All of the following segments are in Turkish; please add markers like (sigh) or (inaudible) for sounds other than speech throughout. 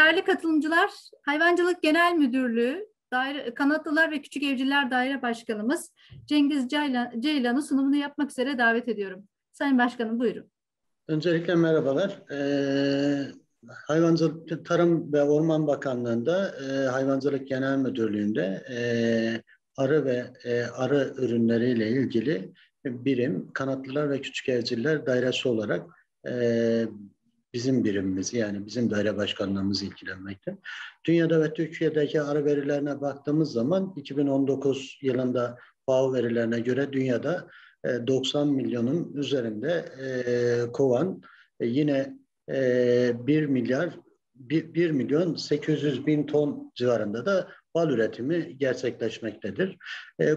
Değerli katılımcılar, Hayvancılık Genel Müdürlüğü, Daire, Kanatlılar ve Küçük Evciller Daire Başkanımız Cengiz Ceylan, sunumunu yapmak üzere davet ediyorum. Sayın Başkanım buyurun. Öncelikle merhabalar. Ee, Hayvancılık Tarım ve Orman Bakanlığı'nda e, Hayvancılık Genel Müdürlüğü'nde e, arı ve e, arı ürünleriyle ilgili birim Kanatlılar ve Küçük Evciller Dairesi olarak e, bizim birimimiz yani bizim daire başkanlığımız ilgilenmekte. Dünyada ve Türkiye'deki ara verilerine baktığımız zaman 2019 yılında FAO verilerine göre dünyada 90 e, milyonun üzerinde e, kovan e, yine 1 milyar 1 milyon 800 bin ton civarında da bal üretimi gerçekleşmektedir.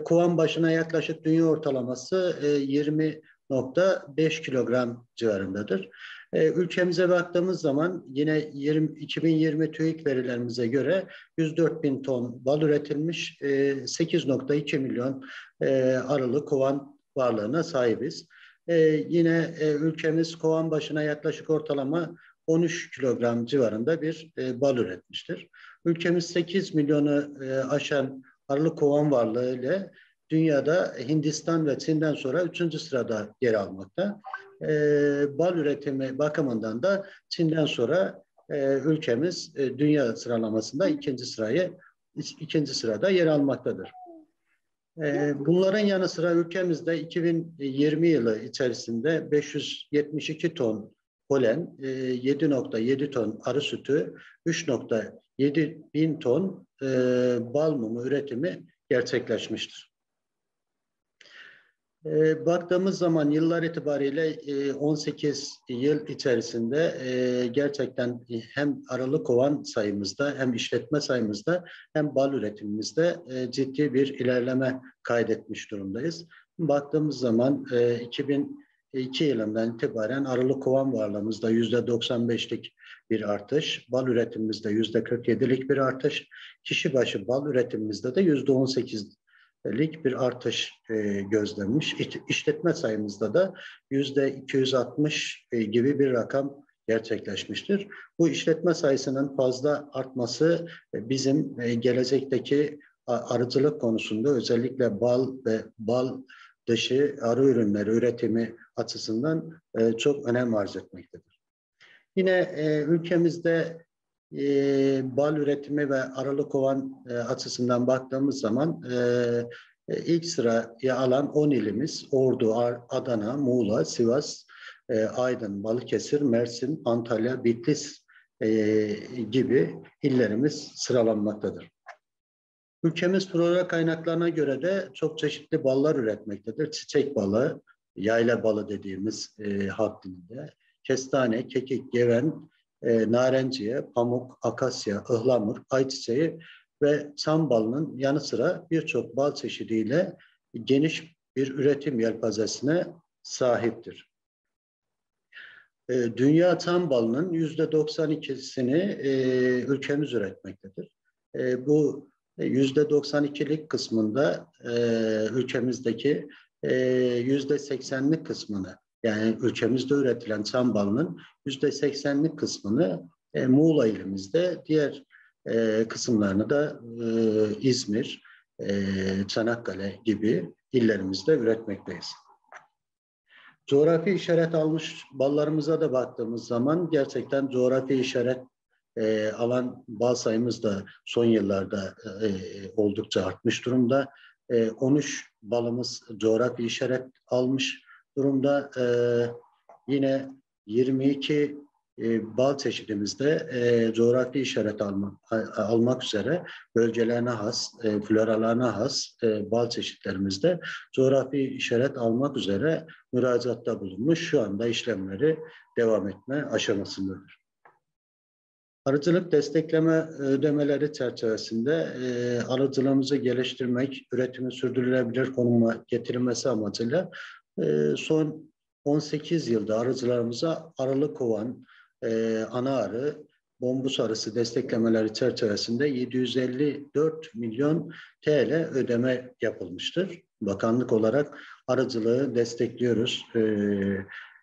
Kovan başına yaklaşık dünya ortalaması 20.5 kilogram civarındadır. E, ülkemize baktığımız zaman yine 20, 2020 TÜİK verilerimize göre 104 bin ton bal üretilmiş, 8.2 e, milyon e, arılı kovan varlığına sahibiz. Yine ülkemiz kovan başına yaklaşık ortalama 13 kilogram civarında bir bal üretmiştir. Ülkemiz 8 milyonu aşan arılı kovan varlığı ile dünyada Hindistan ve Çin'den sonra üçüncü sırada yer almakta. E, bal üretimi bakımından da Çin'den sonra e, ülkemiz e, dünya sıralamasında ikinci sırayı ikinci sırada yer almaktadır. E, bunların yanı sıra ülkemizde 2020 yılı içerisinde 572 ton polen, 7.7 e, ton arı sütü, 3.7 bin ton e, bal mumu üretimi gerçekleşmiştir. E, baktığımız zaman yıllar itibariyle e, 18 yıl içerisinde e, gerçekten e, hem aralık kovan sayımızda hem işletme sayımızda hem bal üretimimizde e, ciddi bir ilerleme kaydetmiş durumdayız. Baktığımız zaman e, 2002 yılından itibaren aralık kovan varlığımızda %95'lik bir artış, bal üretimimizde %47'lik bir artış, kişi başı bal üretimimizde de %18 lik bir artış e, gözlenmiş. İşletme sayımızda da yüzde 260 e, gibi bir rakam gerçekleşmiştir. Bu işletme sayısının fazla artması e, bizim e, gelecekteki arıcılık konusunda özellikle bal ve bal dışı arı ürünleri üretimi açısından e, çok önem arz etmektedir. Yine e, ülkemizde e, bal üretimi ve Aralık kovan e, açısından baktığımız zaman e, e ilk sıraya alan 10 ilimiz Ordu, Adana, Muğla, Sivas, e, Aydın, Balıkesir, Mersin, Antalya, Bitlis e, gibi illerimiz sıralanmaktadır. Ülkemiz flora kaynaklarına göre de çok çeşitli ballar üretmektedir. Çiçek balı, yayla balı dediğimiz e, halk dilinde, kestane, kekik, geven, e, narenciye, pamuk, akasya, ıhlamur, ayçiçeği ve sambalının yanı sıra birçok bal çeşidiyle geniş bir üretim yelpazesine sahiptir. E, dünya tam balının yüzde 92'sini e, ülkemiz üretmektedir. E, bu yüzde 92'lik kısmında e, ülkemizdeki e, yüzde %80'lik kısmını yani ülkemizde üretilen çam balının yüzde seksenlik kısmını e, Muğla ilimizde, diğer e, kısımlarını da e, İzmir, e, Çanakkale gibi illerimizde üretmekteyiz. Coğrafi işaret almış ballarımıza da baktığımız zaman gerçekten coğrafi işaret e, alan bal sayımız da son yıllarda e, oldukça artmış durumda. E, 13 balımız coğrafi işaret almış durumda e, yine 22 e, bal çeşidimizde e, coğrafi işaret alma, a, almak üzere bölgelerine has, e, floralarına has e, bal çeşitlerimizde coğrafi işaret almak üzere müracaatta bulunmuş. Şu anda işlemleri devam etme aşamasındadır. Arıcılık destekleme ödemeleri çerçevesinde e, arıcılığımızı geliştirmek, üretimi sürdürülebilir konuma getirilmesi amacıyla ee, son 18 yılda arıcılarımıza arılı kovan, e, ana arı, bombus arısı desteklemeleri çerçevesinde 754 milyon TL ödeme yapılmıştır. Bakanlık olarak arıcılığı destekliyoruz. Ee,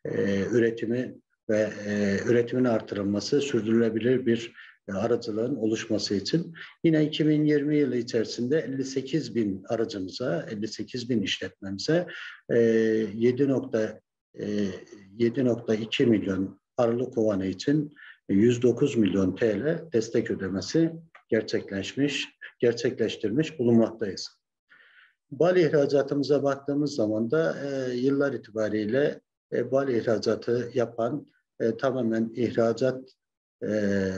e, üretimi ve e, üretimin artırılması sürdürülebilir bir e, aracılığın oluşması için. Yine 2020 yılı içerisinde 58 bin aracımıza, 58 bin işletmemize 7.2 e, e, milyon arılı kovanı için 109 milyon TL destek ödemesi gerçekleşmiş, gerçekleştirmiş bulunmaktayız. Bal ihracatımıza baktığımız zaman da e, yıllar itibariyle e, bal ihracatı yapan e, tamamen ihracat e,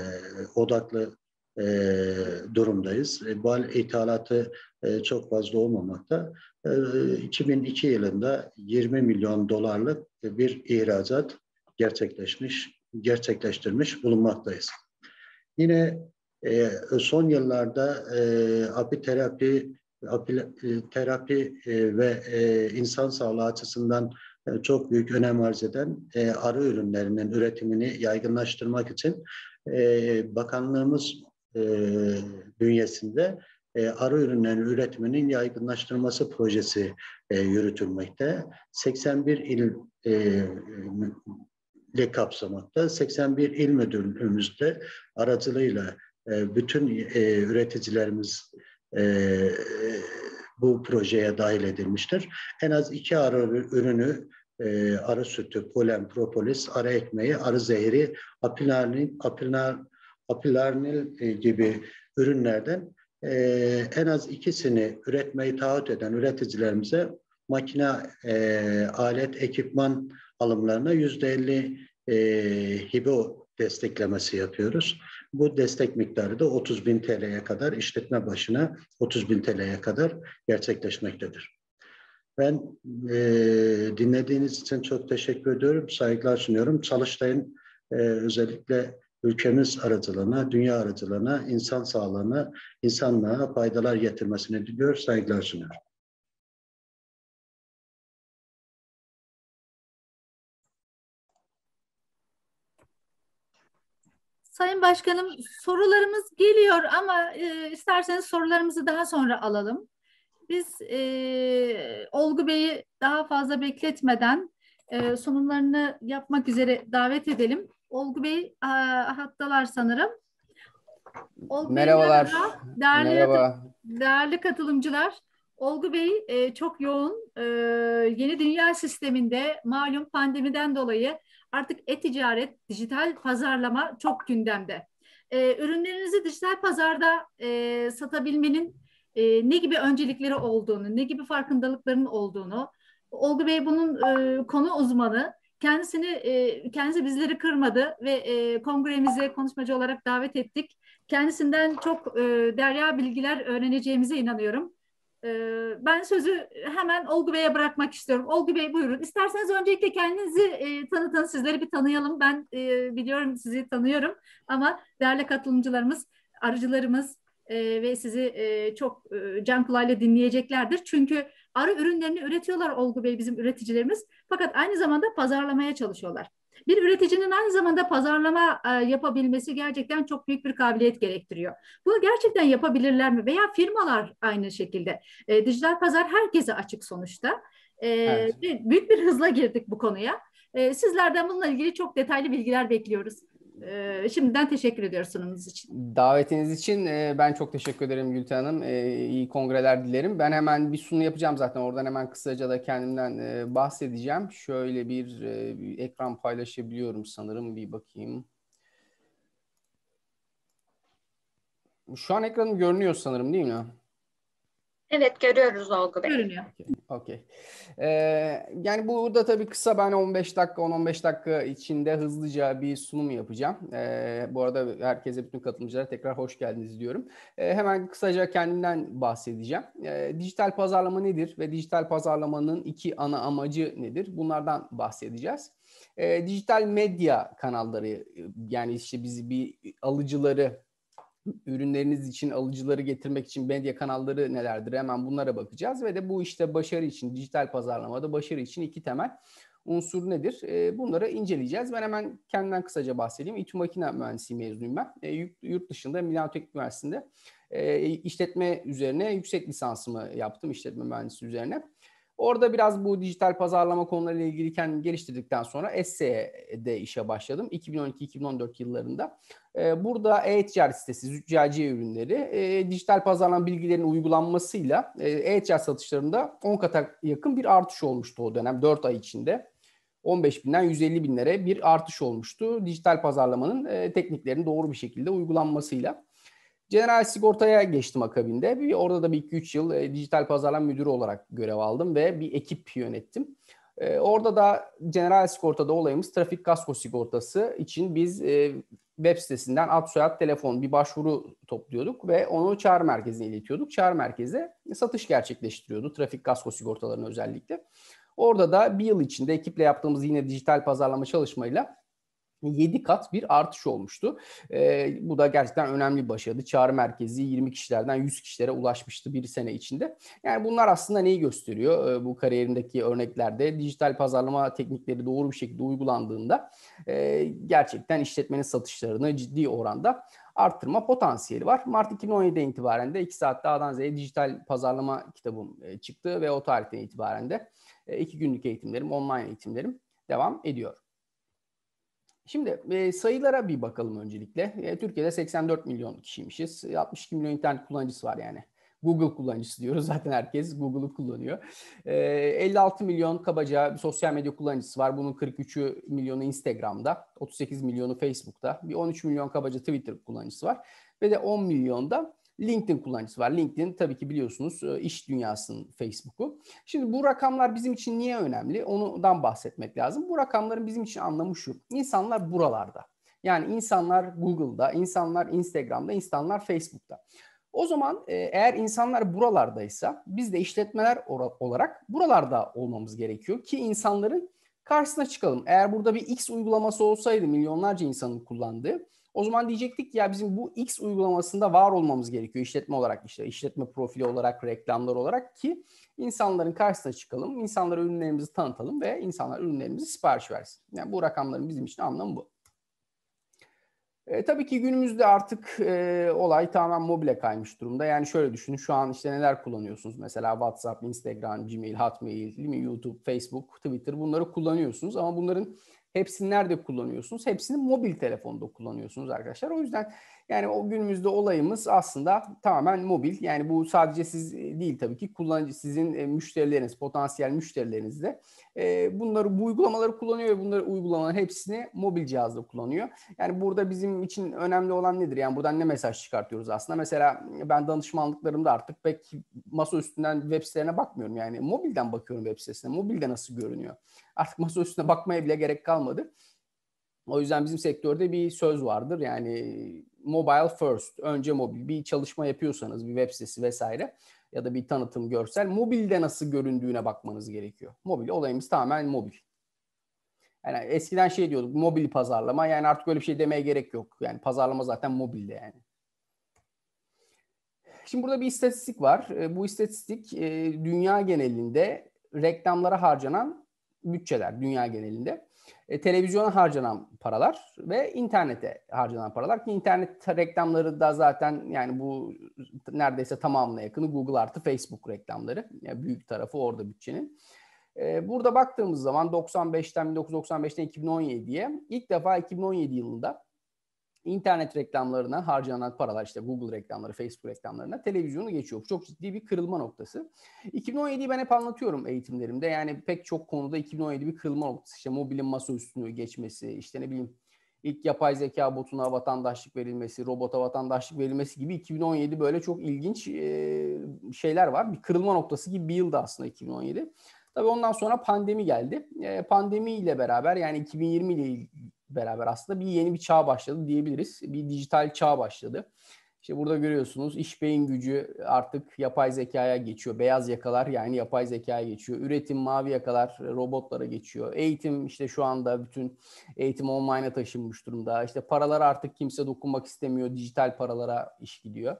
odaklı e, durumdayız. E, bal ithalatı e, çok fazla olmamakta. E, 2002 yılında 20 milyon dolarlık bir ihracat gerçekleşmiş, gerçekleştirmiş bulunmaktayız. Yine e, son yıllarda e, apiterapi terapi, e, terapi e, ve e, insan sağlığı açısından e, çok büyük önem arz eden e, arı ürünlerinin üretimini yaygınlaştırmak için e, bakanlığımız bünyesinde arı ürünlerinin üretiminin yaygınlaştırması projesi yürütülmekte. 81 il ile kapsamakta. 81 il müdürlüğümüzde aracılığıyla bütün üreticilerimiz bu projeye dahil edilmiştir. En az iki arı ürünü e, arı sütü, polen, propolis, arı ekmeği, arı zehri, apilarnil, apillar, apillarnil e, gibi ürünlerden e, en az ikisini üretmeyi taahhüt eden üreticilerimize makine, e, alet, ekipman alımlarına yüzde elli e, hibe desteklemesi yapıyoruz. Bu destek miktarı da 30 bin TL'ye kadar işletme başına 30 bin TL'ye kadar gerçekleşmektedir. Ben e, dinlediğiniz için çok teşekkür ediyorum, saygılar sunuyorum. Çalıştay'ın e, özellikle ülkemiz aracılığına, dünya aracılığına, insan sağlığına, insanlığa faydalar getirmesini diliyor, saygılar sunuyorum. Sayın Başkanım sorularımız geliyor ama e, isterseniz sorularımızı daha sonra alalım. Biz e, Olgu Bey'i daha fazla bekletmeden e, sunumlarını yapmak üzere davet edelim. Olgu Bey e, hattalar sanırım. Olgu Merhabalar. Değerli, Merhaba. değerli katılımcılar. Olgu Bey e, çok yoğun e, yeni dünya sisteminde malum pandemiden dolayı artık e-ticaret, dijital pazarlama çok gündemde. E, ürünlerinizi dijital pazarda e, satabilmenin e, ne gibi öncelikleri olduğunu, ne gibi farkındalıkların olduğunu, Olgu Bey bunun e, konu uzmanı. Kendisini e, kendisi bizleri kırmadı ve e, kongremize konuşmacı olarak davet ettik. Kendisinden çok e, derya bilgiler öğreneceğimize inanıyorum. Ee, ben sözü hemen Olgu Bey'e bırakmak istiyorum. Olgu Bey buyurun. İsterseniz öncelikle kendinizi e, tanıtın, sizleri bir tanıyalım. Ben e, biliyorum sizi tanıyorum ama değerli katılımcılarımız, arıcılarımız e, ve sizi e, çok e, can kulağıyla dinleyeceklerdir. Çünkü arı ürünlerini üretiyorlar Olgu Bey bizim üreticilerimiz. Fakat aynı zamanda pazarlamaya çalışıyorlar. Bir üreticinin aynı zamanda pazarlama e, yapabilmesi gerçekten çok büyük bir kabiliyet gerektiriyor. Bunu gerçekten yapabilirler mi? Veya firmalar aynı şekilde. E, dijital pazar herkese açık sonuçta. E, evet. Büyük bir hızla girdik bu konuya. E, sizlerden bununla ilgili çok detaylı bilgiler bekliyoruz. E, şimdiden teşekkür ediyoruz sunumunuz için. Davetiniz için e, ben çok teşekkür ederim Gülten Hanım. E, iyi kongreler dilerim. Ben hemen bir sunu yapacağım zaten. Oradan hemen kısaca da kendimden e, bahsedeceğim. Şöyle bir, e, bir ekran paylaşabiliyorum sanırım. Bir bakayım. Şu an ekranım görünüyor sanırım değil mi? Evet görüyoruz Olgu Bey. Görünüyor. Okey. Ee, yani burada tabii kısa ben 15 dakika 10-15 dakika içinde hızlıca bir sunum yapacağım. Ee, bu arada herkese bütün katılımcılara tekrar hoş geldiniz diyorum. Ee, hemen kısaca kendimden bahsedeceğim. Ee, dijital pazarlama nedir ve dijital pazarlamanın iki ana amacı nedir? Bunlardan bahsedeceğiz. Ee, dijital medya kanalları yani işte bizi bir alıcıları ürünleriniz için alıcıları getirmek için medya kanalları nelerdir hemen bunlara bakacağız ve de bu işte başarı için dijital pazarlamada başarı için iki temel unsur nedir? Ee, bunları inceleyeceğiz. Ben hemen kendimden kısaca bahsedeyim. İTÜ Makine Mühendisliği mezunuyum ben. Ee, yurt dışında Milano Teknik Üniversitesi'nde e, işletme üzerine yüksek lisansımı yaptım işletme mühendisliği üzerine. Orada biraz bu dijital pazarlama konularıyla ilgili kendimi geliştirdikten sonra SE'de işe başladım. 2012-2014 yıllarında. Ee, burada e-ticaret sitesi, züccaciye ürünleri, e, dijital pazarlama bilgilerinin uygulanmasıyla e, e-ticaret satışlarında 10 kata yakın bir artış olmuştu o dönem 4 ay içinde. 15 binden 150 binlere bir artış olmuştu dijital pazarlamanın e, tekniklerinin doğru bir şekilde uygulanmasıyla. General Sigorta'ya geçtim akabinde. Bir, orada da bir 2-3 yıl e, dijital pazarlama müdürü olarak görev aldım ve bir ekip yönettim. E, orada da General Sigorta'da olayımız trafik kasko sigortası için biz e, web sitesinden ad soyad telefon bir başvuru topluyorduk ve onu çağrı merkezine iletiyorduk. Çağrı merkeze satış gerçekleştiriyordu trafik kasko sigortalarını özellikle. Orada da bir yıl içinde ekiple yaptığımız yine dijital pazarlama çalışmayla 7 kat bir artış olmuştu. E, bu da gerçekten önemli bir başarı. Çağrı merkezi 20 kişilerden 100 kişilere ulaşmıştı bir sene içinde. Yani bunlar aslında neyi gösteriyor? E, bu kariyerindeki örneklerde dijital pazarlama teknikleri doğru bir şekilde uygulandığında e, gerçekten işletmenin satışlarını ciddi oranda arttırma potansiyeli var. Mart 2017'den itibaren de 2 saatte A'dan Z'ye dijital pazarlama kitabım çıktı ve o tarihten itibaren de 2 günlük eğitimlerim, online eğitimlerim devam ediyor. Şimdi e, sayılara bir bakalım öncelikle. E, Türkiye'de 84 milyon kişiymişiz. 62 e, milyon internet kullanıcısı var yani. Google kullanıcısı diyoruz. (laughs) Zaten herkes Google'u kullanıyor. E, 56 milyon kabaca sosyal medya kullanıcısı var. Bunun 43 milyonu Instagram'da, 38 milyonu Facebook'ta, bir 13 milyon kabaca Twitter kullanıcısı var. Ve de 10 milyonda LinkedIn kullanıcısı var. LinkedIn tabii ki biliyorsunuz e, iş dünyasının Facebook'u. Şimdi bu rakamlar bizim için niye önemli? Ondan bahsetmek lazım. Bu rakamların bizim için anlamı şu. İnsanlar buralarda. Yani insanlar Google'da, insanlar Instagram'da, insanlar Facebook'ta. O zaman e, eğer insanlar buralardaysa biz de işletmeler olarak buralarda olmamız gerekiyor ki insanların karşısına çıkalım. Eğer burada bir X uygulaması olsaydı milyonlarca insanın kullandığı o zaman diyecektik ki ya bizim bu X uygulamasında var olmamız gerekiyor işletme olarak işte işletme profili olarak reklamlar olarak ki insanların karşısına çıkalım, insanlara ürünlerimizi tanıtalım ve insanlar ürünlerimizi sipariş versin. Yani bu rakamların bizim için anlamı bu. E, tabii ki günümüzde artık e, olay tamamen mobile kaymış durumda. Yani şöyle düşünün şu an işte neler kullanıyorsunuz? Mesela WhatsApp, Instagram, Gmail, Hotmail, değil mi? YouTube, Facebook, Twitter bunları kullanıyorsunuz. Ama bunların Hepsini nerede kullanıyorsunuz? Hepsini mobil telefonda kullanıyorsunuz arkadaşlar. O yüzden yani o günümüzde olayımız aslında tamamen mobil. Yani bu sadece siz e, değil tabii ki kullanıcı sizin e, müşterileriniz, potansiyel müşterileriniz de e, bunları bu uygulamaları kullanıyor ve bunları uygulamaların hepsini mobil cihazda kullanıyor. Yani burada bizim için önemli olan nedir? Yani buradan ne mesaj çıkartıyoruz aslında? Mesela ben danışmanlıklarımda artık pek masa üstünden web sitelerine bakmıyorum. Yani mobilden bakıyorum web sitesine. Mobilde nasıl görünüyor? artık masa üstüne bakmaya bile gerek kalmadı. O yüzden bizim sektörde bir söz vardır. Yani mobile first, önce mobil. Bir çalışma yapıyorsanız, bir web sitesi vesaire ya da bir tanıtım görsel, mobilde nasıl göründüğüne bakmanız gerekiyor. Mobil olayımız tamamen mobil. Yani eskiden şey diyorduk, mobil pazarlama. Yani artık öyle bir şey demeye gerek yok. Yani pazarlama zaten mobilde yani. Şimdi burada bir istatistik var. E, bu istatistik e, dünya genelinde reklamlara harcanan bütçeler dünya genelinde. E, televizyona harcanan paralar ve internete harcanan paralar ki internet reklamları da zaten yani bu neredeyse tamamına yakını Google artı Facebook reklamları. Yani e, büyük tarafı orada bütçenin. E, burada baktığımız zaman 95'ten 1995'ten 2017'ye ilk defa 2017 yılında internet reklamlarına harcanan paralar işte Google reklamları, Facebook reklamlarına televizyonu geçiyor. çok ciddi bir kırılma noktası. 2017'yi ben hep anlatıyorum eğitimlerimde. Yani pek çok konuda 2017 bir kırılma noktası. İşte mobilin masa üstünü geçmesi, işte ne bileyim ilk yapay zeka botuna vatandaşlık verilmesi, robota vatandaşlık verilmesi gibi 2017 böyle çok ilginç şeyler var. Bir kırılma noktası gibi bir yıldı aslında 2017. Tabii ondan sonra pandemi geldi. Pandemi ile beraber yani 2020 ile beraber aslında bir yeni bir çağ başladı diyebiliriz. Bir dijital çağ başladı. İşte burada görüyorsunuz iş beyin gücü artık yapay zekaya geçiyor. Beyaz yakalar yani yapay zekaya geçiyor. Üretim mavi yakalar e, robotlara geçiyor. Eğitim işte şu anda bütün eğitim online'a taşınmış durumda. İşte paralar artık kimse dokunmak istemiyor. Dijital paralara iş gidiyor.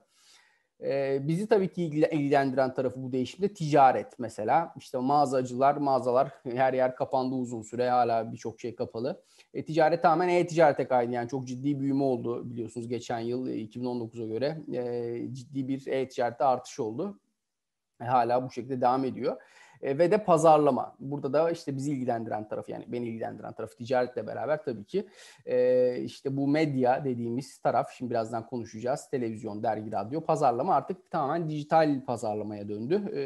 Ee, bizi tabii ki ilgilendiren tarafı bu değişimde ticaret mesela. İşte mağazacılar, mağazalar (laughs) her yer kapandı uzun süre. Hala birçok şey kapalı e, ticaret tamamen e-ticarete kaydı. Yani çok ciddi büyüme oldu biliyorsunuz geçen yıl 2019'a e, göre. E, ciddi bir e-ticarette artış oldu. E, hala bu şekilde devam ediyor. E, ve de pazarlama. Burada da işte bizi ilgilendiren taraf yani beni ilgilendiren taraf ticaretle beraber tabii ki e, işte bu medya dediğimiz taraf şimdi birazdan konuşacağız. Televizyon, dergi, radyo pazarlama artık tamamen dijital pazarlamaya döndü. E,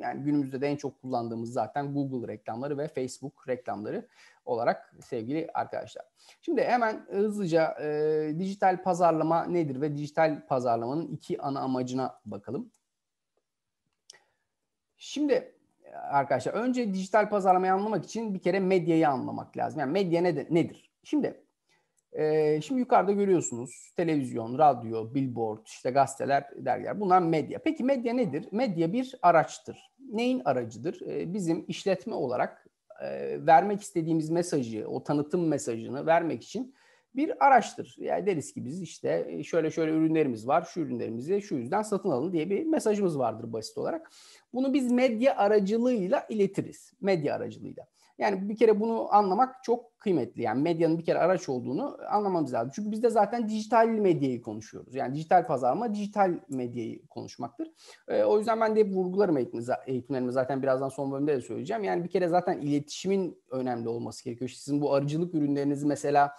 yani günümüzde de en çok kullandığımız zaten Google reklamları ve Facebook reklamları olarak sevgili arkadaşlar. Şimdi hemen hızlıca e, dijital pazarlama nedir ve dijital pazarlamanın iki ana amacına bakalım. Şimdi arkadaşlar önce dijital pazarlamayı anlamak için bir kere medyayı anlamak lazım. Yani medya ne, nedir? Şimdi e, şimdi yukarıda görüyorsunuz televizyon, radyo, billboard, işte gazeteler, dergiler. Bunlar medya. Peki medya nedir? Medya bir araçtır. Neyin aracıdır? E, bizim işletme olarak e, vermek istediğimiz mesajı, o tanıtım mesajını vermek için bir araçtır. Yani deriz ki biz işte e, şöyle şöyle ürünlerimiz var, şu ürünlerimizi şu yüzden satın alın diye bir mesajımız vardır basit olarak. Bunu biz medya aracılığıyla iletiriz. Medya aracılığıyla. Yani bir kere bunu anlamak çok kıymetli. Yani medyanın bir kere araç olduğunu anlamamız lazım. Çünkü biz de zaten dijital medyayı konuşuyoruz. Yani dijital pazarlama dijital medyayı konuşmaktır. E, o yüzden ben de hep vurgularım eğitimlerimi zaten birazdan son bölümde de söyleyeceğim. Yani bir kere zaten iletişimin önemli olması gerekiyor. Sizin bu arıcılık ürünlerinizi mesela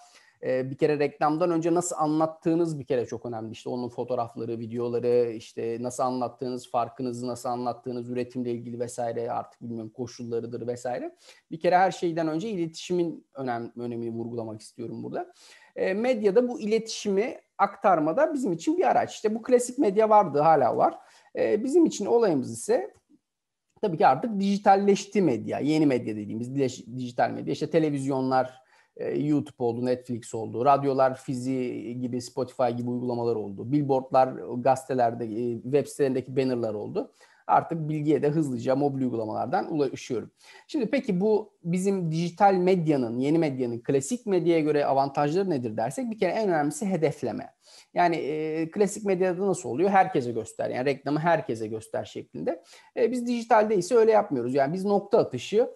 ee, bir kere reklamdan önce nasıl anlattığınız bir kere çok önemli. İşte onun fotoğrafları, videoları, işte nasıl anlattığınız, farkınızı nasıl anlattığınız, üretimle ilgili vesaire artık bilmiyorum koşullarıdır vesaire. Bir kere her şeyden önce iletişimin önem, önemini vurgulamak istiyorum burada. E, medyada bu iletişimi aktarmada bizim için bir araç. İşte bu klasik medya vardı, hala var. E, bizim için olayımız ise tabii ki artık dijitalleşti medya, yeni medya dediğimiz dijital medya. İşte televizyonlar, e, YouTube oldu, Netflix oldu, radyolar, fizi gibi, Spotify gibi uygulamalar oldu, billboardlar, gazetelerde, e, web sitelerindeki bannerlar oldu. Artık bilgiye de hızlıca mobil uygulamalardan ulaşıyorum. Şimdi peki bu bizim dijital medyanın, yeni medyanın klasik medyaya göre avantajları nedir dersek bir kere en önemlisi hedefleme. Yani e, klasik medyada nasıl oluyor? Herkese göster. Yani reklamı herkese göster şeklinde. E, biz dijitalde ise öyle yapmıyoruz. Yani biz nokta atışı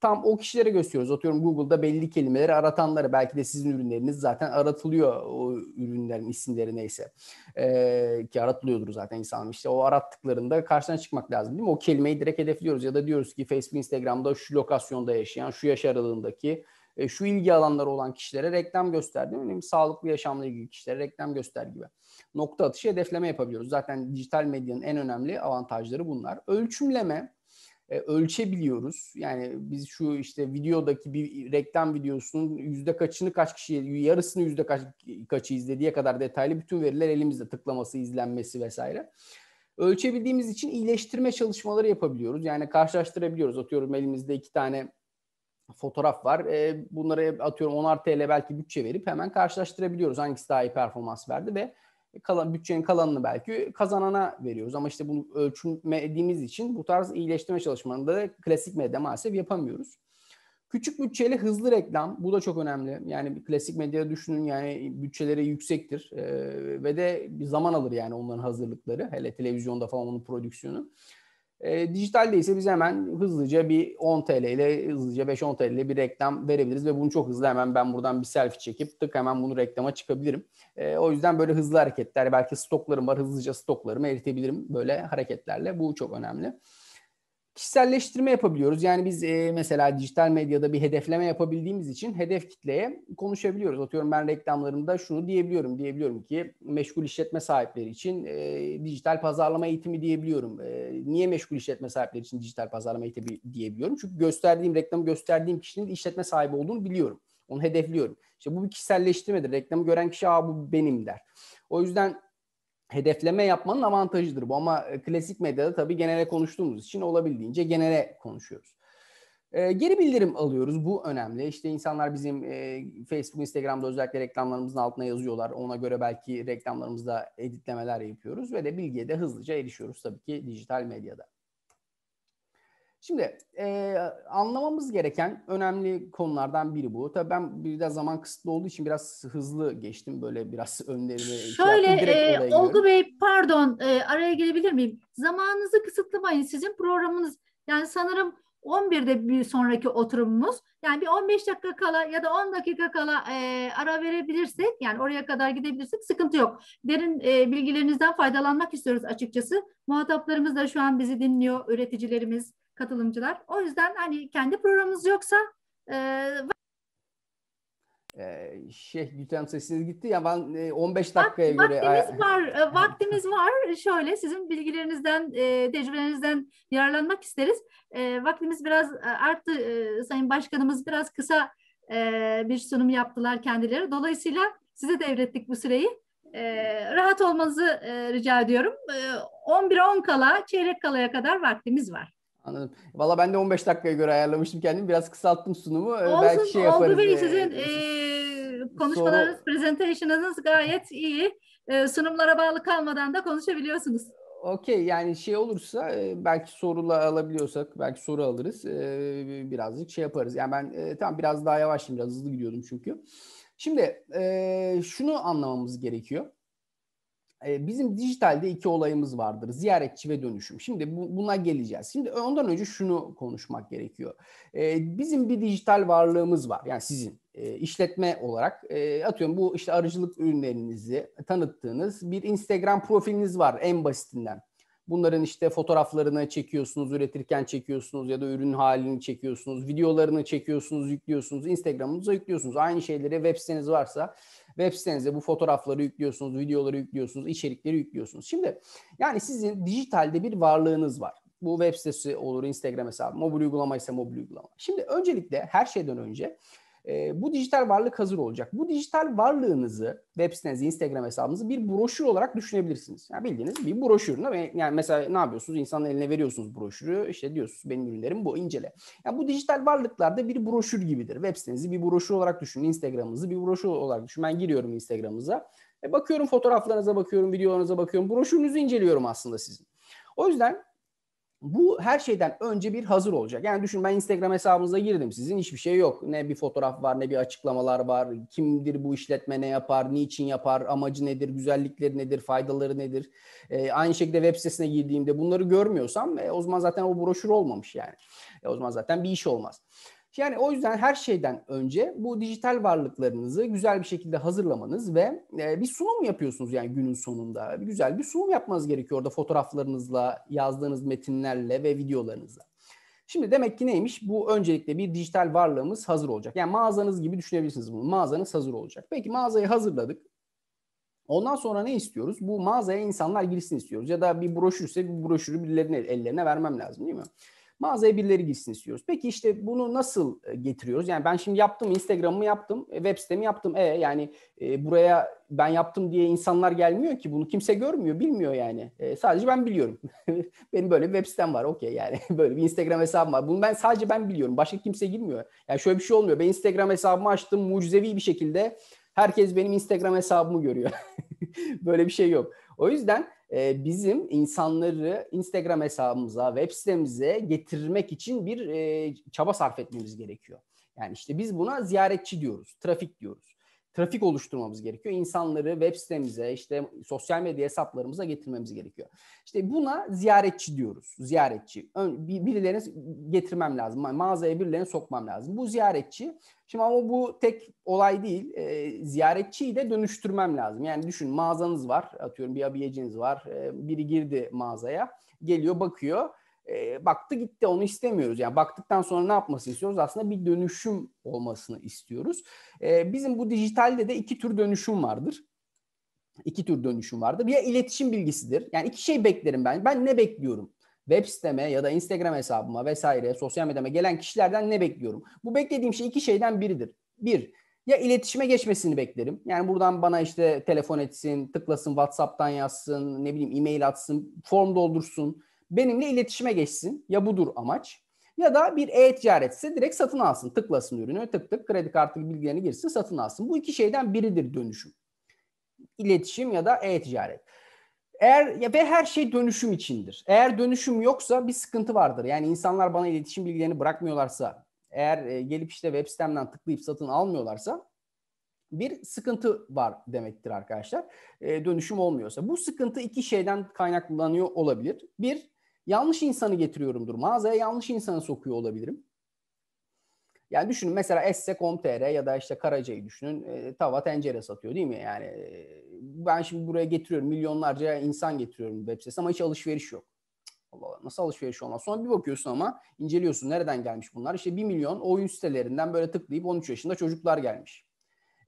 tam o kişilere gösteriyoruz. Atıyorum Google'da belli kelimeleri aratanları belki de sizin ürünleriniz zaten aratılıyor o ürünlerin isimleri neyse. Ee, ki aratılıyordur zaten insanın işte o arattıklarında karşına çıkmak lazım değil mi? O kelimeyi direkt hedefliyoruz ya da diyoruz ki Facebook, Instagram'da şu lokasyonda yaşayan, şu yaş aralığındaki e, şu ilgi alanları olan kişilere reklam göster değil mi? Sağlıklı yaşamla ilgili kişilere reklam göster gibi. Nokta atışı hedefleme yapabiliyoruz. Zaten dijital medyanın en önemli avantajları bunlar. Ölçümleme e, ölçebiliyoruz. Yani biz şu işte videodaki bir reklam videosunun yüzde kaçını kaç kişi, yarısını yüzde kaç, kaçı izlediye kadar detaylı bütün veriler elimizde tıklaması, izlenmesi vesaire. Ölçebildiğimiz için iyileştirme çalışmaları yapabiliyoruz. Yani karşılaştırabiliyoruz. Atıyorum elimizde iki tane fotoğraf var. E, bunlara atıyorum 10 TL belki bütçe verip hemen karşılaştırabiliyoruz. Hangisi daha iyi performans verdi ve kalan bütçenin kalanını belki kazanana veriyoruz. Ama işte bunu ölçmediğimiz için bu tarz iyileştirme çalışmalarında da klasik medya maalesef yapamıyoruz. Küçük bütçeli hızlı reklam bu da çok önemli. Yani klasik medyada düşünün yani bütçeleri yüksektir ee, ve de bir zaman alır yani onların hazırlıkları hele televizyonda falan onun prodüksiyonu. E, dijitalde ise biz hemen hızlıca bir 10 TL ile hızlıca 5-10 TL ile bir reklam verebiliriz ve bunu çok hızlı hemen ben buradan bir selfie çekip tık hemen bunu reklama çıkabilirim. E, o yüzden böyle hızlı hareketler belki stoklarım var hızlıca stoklarımı eritebilirim böyle hareketlerle bu çok önemli kişiselleştirme yapabiliyoruz. Yani biz e, mesela dijital medyada bir hedefleme yapabildiğimiz için hedef kitleye konuşabiliyoruz. Atıyorum ben reklamlarımda şunu diyebiliyorum. Diyebiliyorum ki meşgul işletme sahipleri için e, dijital pazarlama eğitimi diyebiliyorum. E, niye meşgul işletme sahipleri için dijital pazarlama eğitimi diyebiliyorum? Çünkü gösterdiğim reklamı gösterdiğim kişinin işletme sahibi olduğunu biliyorum. Onu hedefliyorum. İşte bu bir kişiselleştirmedir. Reklamı gören kişi Aa, bu benim der. O yüzden hedefleme yapmanın avantajıdır bu ama e, klasik medyada tabii genele konuştuğumuz için olabildiğince genele konuşuyoruz. E, geri bildirim alıyoruz. Bu önemli. İşte insanlar bizim e, Facebook, Instagram'da özellikle reklamlarımızın altına yazıyorlar. Ona göre belki reklamlarımızda editlemeler yapıyoruz ve de bilgiye de hızlıca erişiyoruz tabii ki dijital medyada. Şimdi e, anlamamız gereken önemli konulardan biri bu. Tabii ben bir de zaman kısıtlı olduğu için biraz hızlı geçtim böyle biraz (laughs) önlerine. Şey Şöyle e, Olgu Bey pardon e, araya gelebilir miyim? Zamanınızı kısıtlamayın sizin programınız yani sanırım 11'de bir sonraki oturumumuz. Yani bir 15 dakika kala ya da 10 dakika kala e, ara verebilirsek yani oraya kadar gidebilirsek sıkıntı yok. Derin e, bilgilerinizden faydalanmak istiyoruz açıkçası. Muhataplarımız da şu an bizi dinliyor, üreticilerimiz, katılımcılar. O yüzden hani kendi programımız yoksa e, ee, şey Gülten sesiniz gitti ya ben 15 e, dakikaya Vakt, göre vaktimiz var e, (laughs) vaktimiz var şöyle sizin bilgilerinizden e, tecrübelerinizden yararlanmak isteriz vaktimiz biraz arttı sayın başkanımız biraz kısa bir sunum yaptılar kendileri dolayısıyla size devrettik bu süreyi rahat olmanızı rica ediyorum 11 10 kala çeyrek kalaya kadar vaktimiz var Anladım. Valla ben de 15 dakikaya göre ayarlamıştım kendimi. Biraz kısalttım sunumu. Ee, Olsun, Belki şey yaparız. Oldu bey sizin e, konuşmalarınız, Sonra... presentation'ınız gayet iyi. E, sunumlara bağlı kalmadan da konuşabiliyorsunuz. Okey yani şey olursa belki sorular alabiliyorsak belki soru alırız birazcık şey yaparız. Yani ben tam biraz daha yavaştım biraz hızlı gidiyordum çünkü. Şimdi şunu anlamamız gerekiyor. Ee, bizim dijitalde iki olayımız vardır. Ziyaretçi ve dönüşüm. Şimdi bu, buna geleceğiz. Şimdi ondan önce şunu konuşmak gerekiyor. Ee, bizim bir dijital varlığımız var. Yani sizin ee, işletme olarak e, atıyorum bu işte arıcılık ürünlerinizi tanıttığınız bir Instagram profiliniz var en basitinden. Bunların işte fotoğraflarını çekiyorsunuz, üretirken çekiyorsunuz ya da ürün halini çekiyorsunuz, videolarını çekiyorsunuz, yüklüyorsunuz, Instagram'ınıza yüklüyorsunuz. Aynı şeyleri web siteniz varsa Web sitenize bu fotoğrafları yüklüyorsunuz, videoları yüklüyorsunuz, içerikleri yüklüyorsunuz. Şimdi yani sizin dijitalde bir varlığınız var. Bu web sitesi olur, Instagram hesabı, mobil uygulama ise mobil uygulama. Şimdi öncelikle her şeyden önce ee, bu dijital varlık hazır olacak. Bu dijital varlığınızı, web sitenizi, Instagram hesabınızı bir broşür olarak düşünebilirsiniz. Yani bildiğiniz bir broşür. Yani mesela ne yapıyorsunuz? İnsanın eline veriyorsunuz broşürü. İşte diyorsunuz benim ürünlerim bu, incele. Yani bu dijital varlıklar da bir broşür gibidir. Web sitenizi bir broşür olarak düşünün. Instagram'ınızı bir broşür olarak düşünün. Ben giriyorum Instagram'ınıza. E, bakıyorum fotoğraflarınıza bakıyorum, videolarınıza bakıyorum. Broşürünüzü inceliyorum aslında sizin. O yüzden bu her şeyden önce bir hazır olacak. Yani düşün ben Instagram hesabınıza girdim sizin hiçbir şey yok. Ne bir fotoğraf var ne bir açıklamalar var. Kimdir bu işletme ne yapar, niçin yapar, amacı nedir, güzellikleri nedir, faydaları nedir. E, aynı şekilde web sitesine girdiğimde bunları görmüyorsam e, o zaman zaten o broşür olmamış yani. E, o zaman zaten bir iş olmaz. Yani o yüzden her şeyden önce bu dijital varlıklarınızı güzel bir şekilde hazırlamanız ve e, bir sunum yapıyorsunuz yani günün sonunda. Güzel bir sunum yapmanız gerekiyor orada fotoğraflarınızla, yazdığınız metinlerle ve videolarınızla. Şimdi demek ki neymiş? Bu öncelikle bir dijital varlığımız hazır olacak. Yani mağazanız gibi düşünebilirsiniz bunu. Mağazanız hazır olacak. Peki mağazayı hazırladık. Ondan sonra ne istiyoruz? Bu mağazaya insanlar girsin istiyoruz. Ya da bir broşürse bu broşürü birilerinin ellerine vermem lazım değil mi? mağazaya birileri gitsin istiyoruz. Peki işte bunu nasıl e, getiriyoruz? Yani ben şimdi yaptım Instagram'ımı yaptım, e, web sitemi yaptım. E yani e, buraya ben yaptım diye insanlar gelmiyor ki bunu kimse görmüyor, bilmiyor yani. E, sadece ben biliyorum. (laughs) Benim böyle bir web sitem var okey yani. (laughs) böyle bir Instagram hesabım var. Bunu ben sadece ben biliyorum. Başka kimse girmiyor. Yani şöyle bir şey olmuyor. Ben Instagram hesabımı açtım mucizevi bir şekilde herkes benim Instagram hesabımı görüyor. (laughs) böyle bir şey yok. O yüzden ee, bizim insanları Instagram hesabımıza, web sitemize getirmek için bir e, çaba sarf etmemiz gerekiyor. Yani işte biz buna ziyaretçi diyoruz, trafik diyoruz trafik oluşturmamız gerekiyor. İnsanları web sitemize, işte sosyal medya hesaplarımıza getirmemiz gerekiyor. İşte buna ziyaretçi diyoruz. Ziyaretçi. Ön, birilerini getirmem lazım. Mağazaya birilerini sokmam lazım. Bu ziyaretçi. Şimdi ama bu tek olay değil. E, ziyaretçiyi de dönüştürmem lazım. Yani düşün mağazanız var. Atıyorum bir abiyeciniz var. E, biri girdi mağazaya. Geliyor bakıyor e, baktı gitti onu istemiyoruz. Yani baktıktan sonra ne yapmasını istiyoruz? Aslında bir dönüşüm olmasını istiyoruz. E, bizim bu dijitalde de iki tür dönüşüm vardır. İki tür dönüşüm vardır. Bir iletişim bilgisidir. Yani iki şey beklerim ben. Ben ne bekliyorum? web siteme ya da Instagram hesabıma vesaire sosyal medyama gelen kişilerden ne bekliyorum? Bu beklediğim şey iki şeyden biridir. Bir, ya iletişime geçmesini beklerim. Yani buradan bana işte telefon etsin, tıklasın, WhatsApp'tan yazsın, ne bileyim e-mail atsın, form doldursun, benimle iletişime geçsin. Ya budur amaç. Ya da bir e-ticaretse direkt satın alsın. Tıklasın ürünü tık tık kredi kartı bilgilerini girsin satın alsın. Bu iki şeyden biridir dönüşüm. İletişim ya da e-ticaret. Eğer ya ve her şey dönüşüm içindir. Eğer dönüşüm yoksa bir sıkıntı vardır. Yani insanlar bana iletişim bilgilerini bırakmıyorlarsa, eğer e, gelip işte web sitemden tıklayıp satın almıyorlarsa bir sıkıntı var demektir arkadaşlar. E, dönüşüm olmuyorsa. Bu sıkıntı iki şeyden kaynaklanıyor olabilir. Bir, yanlış insanı getiriyorumdur. Mağazaya yanlış insanı sokuyor olabilirim. Yani düşünün mesela esse.com.tr ya da işte Karaca'yı düşünün. E, tava tencere satıyor değil mi? Yani e, ben şimdi buraya getiriyorum milyonlarca insan getiriyorum web sitesi ama hiç alışveriş yok. Allah Allah nasıl alışveriş olmaz? Sonra bir bakıyorsun ama inceliyorsun nereden gelmiş bunlar? İşte 1 milyon oyun sitelerinden böyle tıklayıp 13 yaşında çocuklar gelmiş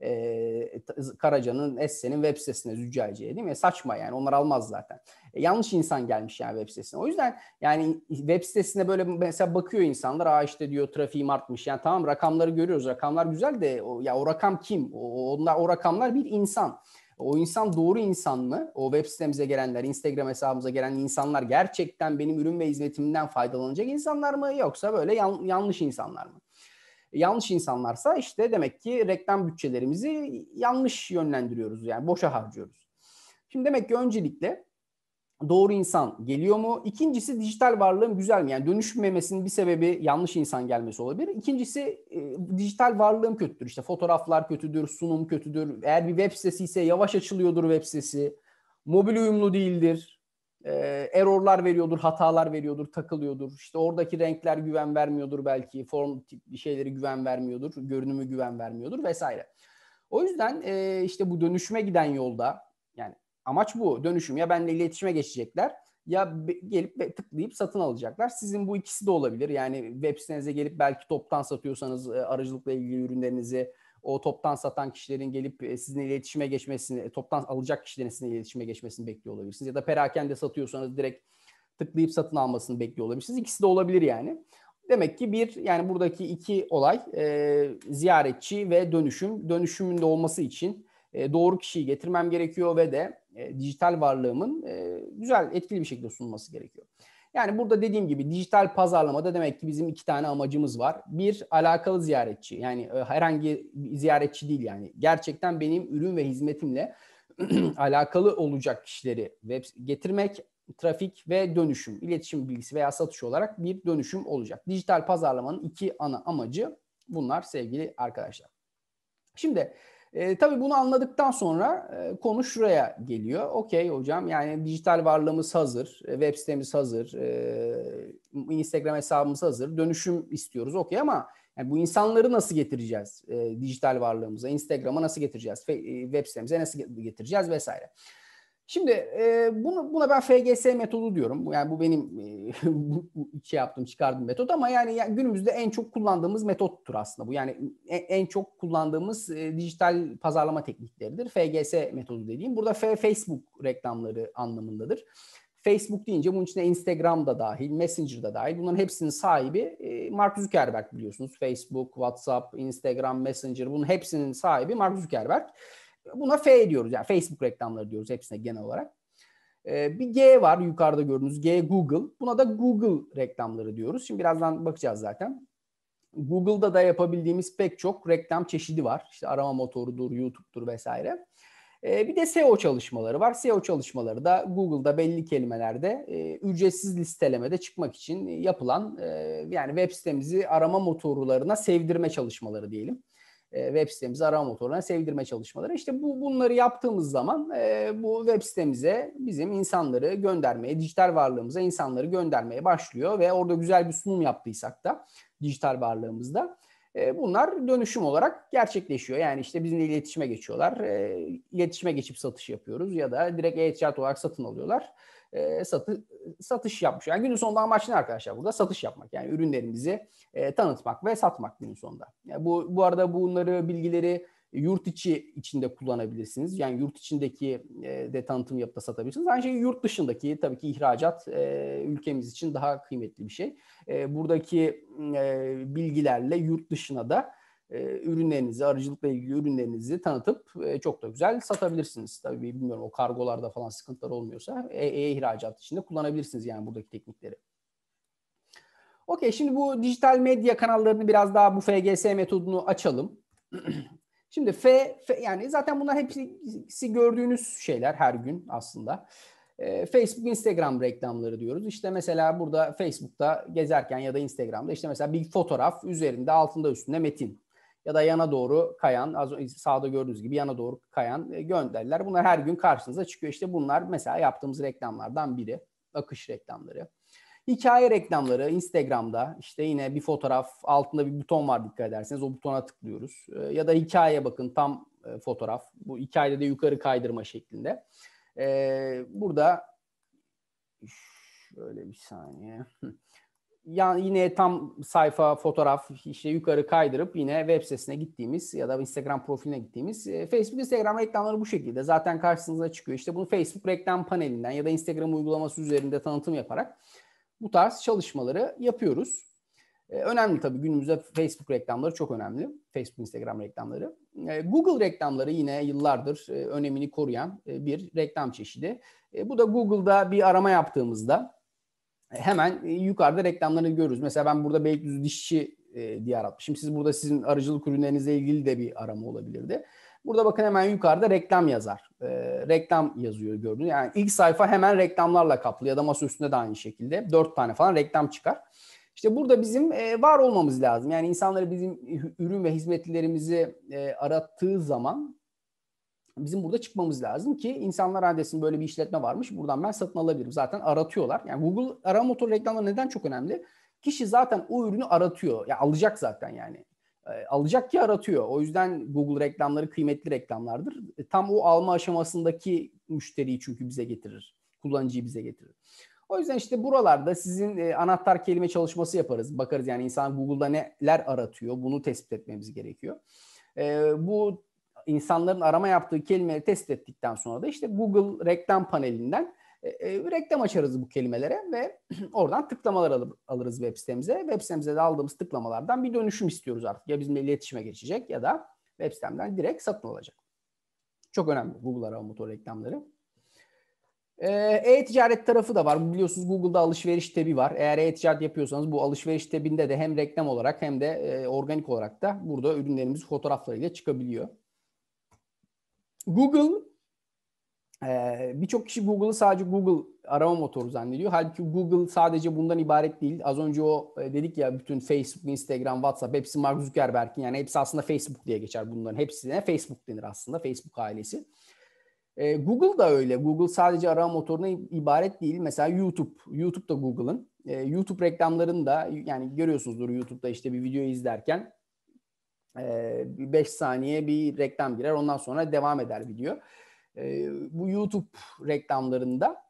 e, Karaca'nın, Esse'nin web sitesine, Züccaciye'ye değil mi? Saçma yani onlar almaz zaten. E, yanlış insan gelmiş yani web sitesine. O yüzden yani web sitesine böyle mesela bakıyor insanlar aa işte diyor trafiğim artmış. Yani tamam rakamları görüyoruz. Rakamlar güzel de o, ya o rakam kim? O, onlar, o rakamlar bir insan. O insan doğru insan mı? O web sitemize gelenler, Instagram hesabımıza gelen insanlar gerçekten benim ürün ve hizmetimden faydalanacak insanlar mı? Yoksa böyle yan, yanlış insanlar mı? Yanlış insanlarsa işte demek ki reklam bütçelerimizi yanlış yönlendiriyoruz yani boşa harcıyoruz. Şimdi demek ki öncelikle doğru insan geliyor mu? İkincisi dijital varlığım güzel mi? Yani dönüşmemesinin bir sebebi yanlış insan gelmesi olabilir. İkincisi e, dijital varlığım kötüdür. İşte fotoğraflar kötüdür, sunum kötüdür. Eğer bir web sitesi ise yavaş açılıyordur web sitesi. Mobil uyumlu değildir e, errorlar veriyordur, hatalar veriyordur, takılıyordur. İşte oradaki renkler güven vermiyordur belki, form tip şeyleri güven vermiyordur, görünümü güven vermiyordur vesaire. O yüzden e, işte bu dönüşüme giden yolda yani amaç bu dönüşüm ya benle iletişime geçecekler ya gelip tıklayıp satın alacaklar. Sizin bu ikisi de olabilir. Yani web sitenize gelip belki toptan satıyorsanız e, aracılıkla ilgili ürünlerinizi o toptan satan kişilerin gelip e, sizin iletişime geçmesini, e, toptan alacak kişilerin sizinle iletişime geçmesini bekliyor olabilirsiniz. Ya da perakende satıyorsanız direkt tıklayıp satın almasını bekliyor olabilirsiniz. İkisi de olabilir yani. Demek ki bir yani buradaki iki olay e, ziyaretçi ve dönüşüm. Dönüşümün de olması için e, doğru kişiyi getirmem gerekiyor ve de e, dijital varlığımın e, güzel etkili bir şekilde sunulması gerekiyor. Yani burada dediğim gibi dijital pazarlamada demek ki bizim iki tane amacımız var. Bir alakalı ziyaretçi yani e, herhangi bir ziyaretçi değil yani gerçekten benim ürün ve hizmetimle (clears throat) alakalı olacak kişileri web getirmek trafik ve dönüşüm, iletişim bilgisi veya satış olarak bir dönüşüm olacak. Dijital pazarlamanın iki ana amacı bunlar sevgili arkadaşlar. Şimdi e, tabii bunu anladıktan sonra e, konu şuraya geliyor. Okey hocam yani dijital varlığımız hazır, e, web sitemiz hazır, e, Instagram hesabımız hazır, dönüşüm istiyoruz okey ama yani bu insanları nasıl getireceğiz e, dijital varlığımıza, Instagram'a nasıl getireceğiz, fe, e, web sitemize nasıl getireceğiz vesaire. Şimdi e, bunu, buna ben FGS metodu diyorum. Yani bu benim e, (laughs) bu şey yaptım çıkardım metot ama yani, yani günümüzde en çok kullandığımız metottur aslında bu. Yani en, en çok kullandığımız e, dijital pazarlama teknikleridir. FGS metodu dediğim. Burada F Facebook reklamları anlamındadır. Facebook deyince bunun içine Instagram da dahil, Messenger da dahil. Bunların hepsinin sahibi e, Mark Zuckerberg biliyorsunuz. Facebook, WhatsApp, Instagram, Messenger bunun hepsinin sahibi Mark Zuckerberg. Buna F diyoruz. Yani Facebook reklamları diyoruz hepsine genel olarak. Ee, bir G var yukarıda gördüğünüz G Google. Buna da Google reklamları diyoruz. Şimdi birazdan bakacağız zaten. Google'da da yapabildiğimiz pek çok reklam çeşidi var. İşte arama motorudur, YouTube'dur vesaire. Ee, bir de SEO çalışmaları var. SEO çalışmaları da Google'da belli kelimelerde e, ücretsiz listelemede çıkmak için yapılan e, yani web sitemizi arama motorlarına sevdirme çalışmaları diyelim. E, web sitemizi arama motoruna sevdirme çalışmaları. İşte bu bunları yaptığımız zaman e, bu web sitemize bizim insanları göndermeye, dijital varlığımıza insanları göndermeye başlıyor ve orada güzel bir sunum yaptıysak da dijital varlığımızda e, bunlar dönüşüm olarak gerçekleşiyor. Yani işte bizimle iletişime geçiyorlar. E, iletişime geçip satış yapıyoruz ya da direkt e-ticaret olarak satın alıyorlar e, satı, satış yapmış. Yani günün sonunda amaç ne arkadaşlar burada? Satış yapmak. Yani ürünlerimizi e, tanıtmak ve satmak günün sonunda. Yani bu, bu arada bunları, bilgileri yurt içi içinde kullanabilirsiniz. Yani yurt içindeki e, de tanıtım yapıp da satabilirsiniz. Aynı şey yurt dışındaki tabii ki ihracat e, ülkemiz için daha kıymetli bir şey. E, buradaki e, bilgilerle yurt dışına da e, ürünlerinizi, arıcılıkla ilgili ürünlerinizi tanıtıp e, çok da güzel satabilirsiniz. Tabii bilmiyorum o kargolarda falan sıkıntılar olmuyorsa e, e-ihracat e, içinde kullanabilirsiniz yani buradaki teknikleri. Okey şimdi bu dijital medya kanallarını biraz daha bu FGS metodunu açalım. (clears throat) Şimdi F, F yani zaten bunlar hepsi gördüğünüz şeyler her gün aslında. E, Facebook, Instagram reklamları diyoruz. İşte mesela burada Facebook'ta gezerken ya da Instagram'da işte mesela bir fotoğraf üzerinde altında üstünde metin ya da yana doğru kayan, az önce sağda gördüğünüz gibi yana doğru kayan e, gönderiler. Bunlar her gün karşınıza çıkıyor. İşte bunlar mesela yaptığımız reklamlardan biri. Akış reklamları. Hikaye reklamları Instagram'da işte yine bir fotoğraf altında bir buton var dikkat ederseniz o butona tıklıyoruz. E, ya da hikaye bakın tam e, fotoğraf. Bu hikayede de yukarı kaydırma şeklinde. Burada şöyle bir saniye yani yine tam sayfa fotoğraf işte yukarı kaydırıp yine web sitesine gittiğimiz ya da Instagram profiline gittiğimiz e, Facebook Instagram reklamları bu şekilde zaten karşınıza çıkıyor. İşte bunu Facebook reklam panelinden ya da Instagram uygulaması üzerinde tanıtım yaparak bu tarz çalışmaları yapıyoruz. E, önemli tabii günümüzde Facebook reklamları çok önemli. Facebook, Instagram reklamları. E, Google reklamları yine yıllardır önemini koruyan bir reklam çeşidi. Bu da Google'da bir arama yaptığımızda hemen e, yukarıda reklamlarını görürüz. Mesela ben burada Beylikdüzü dişçi e, diye aratmışım. Siz burada sizin arıcılık ürünlerinizle ilgili de bir arama olabilirdi. Burada bakın hemen yukarıda reklam yazar. E, reklam yazıyor gördüğünüz. Yani ilk sayfa hemen reklamlarla kaplı ya da masa üstünde de aynı şekilde. Dört tane falan reklam çıkar. İşte burada bizim e, var olmamız lazım. Yani insanları bizim ürün ve hizmetlerimizi e, arattığı zaman bizim burada çıkmamız lazım ki insanlar adresin böyle bir işletme varmış buradan ben satın alabilirim. Zaten aratıyorlar. Yani Google arama motoru reklamları neden çok önemli? Kişi zaten o ürünü aratıyor. Ya yani alacak zaten yani. E, alacak ki aratıyor. O yüzden Google reklamları kıymetli reklamlardır. E, tam o alma aşamasındaki müşteriyi çünkü bize getirir. Kullanıcıyı bize getirir. O yüzden işte buralarda sizin e, anahtar kelime çalışması yaparız. Bakarız yani insan Google'da neler aratıyor bunu tespit etmemiz gerekiyor. E, bu insanların arama yaptığı kelimeleri test ettikten sonra da işte Google reklam panelinden e, e reklam açarız bu kelimelere ve (clears throat) oradan tıklamalar alır, alırız web sitemize. Web sitemize de aldığımız tıklamalardan bir dönüşüm istiyoruz artık. Ya bizimle iletişime geçecek ya da web sitemden direkt satın alacak. Çok önemli Google arama motor reklamları. E, e-ticaret tarafı da var. Biliyorsunuz Google'da alışveriş tebi var. Eğer e-ticaret yapıyorsanız bu alışveriş tebinde de hem reklam olarak hem de e, organik olarak da burada ürünlerimiz fotoğraflarıyla çıkabiliyor. Google ee, Birçok kişi Google'ı sadece Google arama motoru zannediyor. Halbuki Google sadece bundan ibaret değil. Az önce o e, dedik ya bütün Facebook, Instagram, WhatsApp hepsi Mark Zuckerberg'in yani hepsi aslında Facebook diye geçer bunların. Hepsine Facebook denir aslında. Facebook ailesi. Ee, Google da öyle. Google sadece arama motoruna ibaret değil. Mesela YouTube. YouTube da Google'ın. Ee, YouTube reklamlarında yani görüyorsunuzdur YouTube'da işte bir video izlerken 5 saniye bir reklam girer ondan sonra devam eder video. Bu YouTube reklamlarında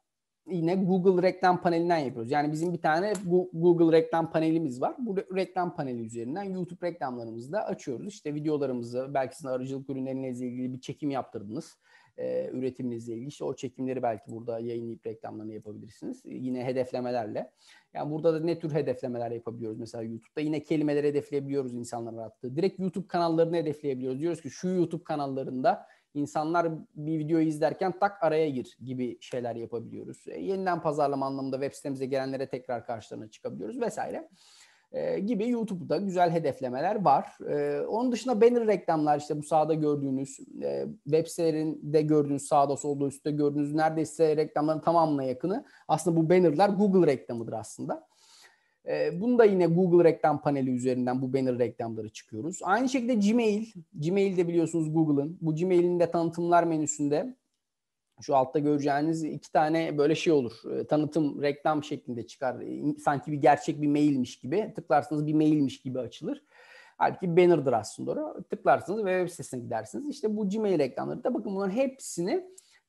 yine Google reklam panelinden yapıyoruz. Yani bizim bir tane Google reklam panelimiz var. Bu reklam paneli üzerinden YouTube reklamlarımızı da açıyoruz. İşte videolarımızı, belki sizin aracılık ürünlerinizle ilgili bir çekim yaptırdınız e, üretiminizle ilgili. İşte o çekimleri belki burada yayınlayıp reklamlarını yapabilirsiniz. E, yine hedeflemelerle. Yani burada da ne tür hedeflemeler yapabiliyoruz? Mesela YouTube'da yine kelimeleri hedefleyebiliyoruz insanların attığı. Direkt YouTube kanallarını hedefleyebiliyoruz. Diyoruz ki şu YouTube kanallarında insanlar bir videoyu izlerken tak araya gir gibi şeyler yapabiliyoruz. E, yeniden pazarlama anlamında web sitemize gelenlere tekrar karşılarına çıkabiliyoruz vesaire. E, gibi YouTube'da güzel hedeflemeler var. E, onun dışında banner reklamlar işte bu sağda gördüğünüz e, web sitelerinde gördüğünüz sağda solda üstte gördüğünüz neredeyse reklamların tamamına yakını aslında bu bannerlar Google reklamıdır aslında. E, bunu da yine Google reklam paneli üzerinden bu banner reklamları çıkıyoruz. Aynı şekilde Gmail. Gmail de biliyorsunuz Google'ın. Bu Gmail'in de tanıtımlar menüsünde şu altta göreceğiniz iki tane böyle şey olur. Ee, tanıtım, reklam şeklinde çıkar. Ee, sanki bir gerçek bir mailmiş gibi. Tıklarsınız bir mailmiş gibi açılır. Halbuki banner'dır aslında orada. Tıklarsınız ve web sitesine gidersiniz. İşte bu Gmail reklamları da bakın bunların hepsini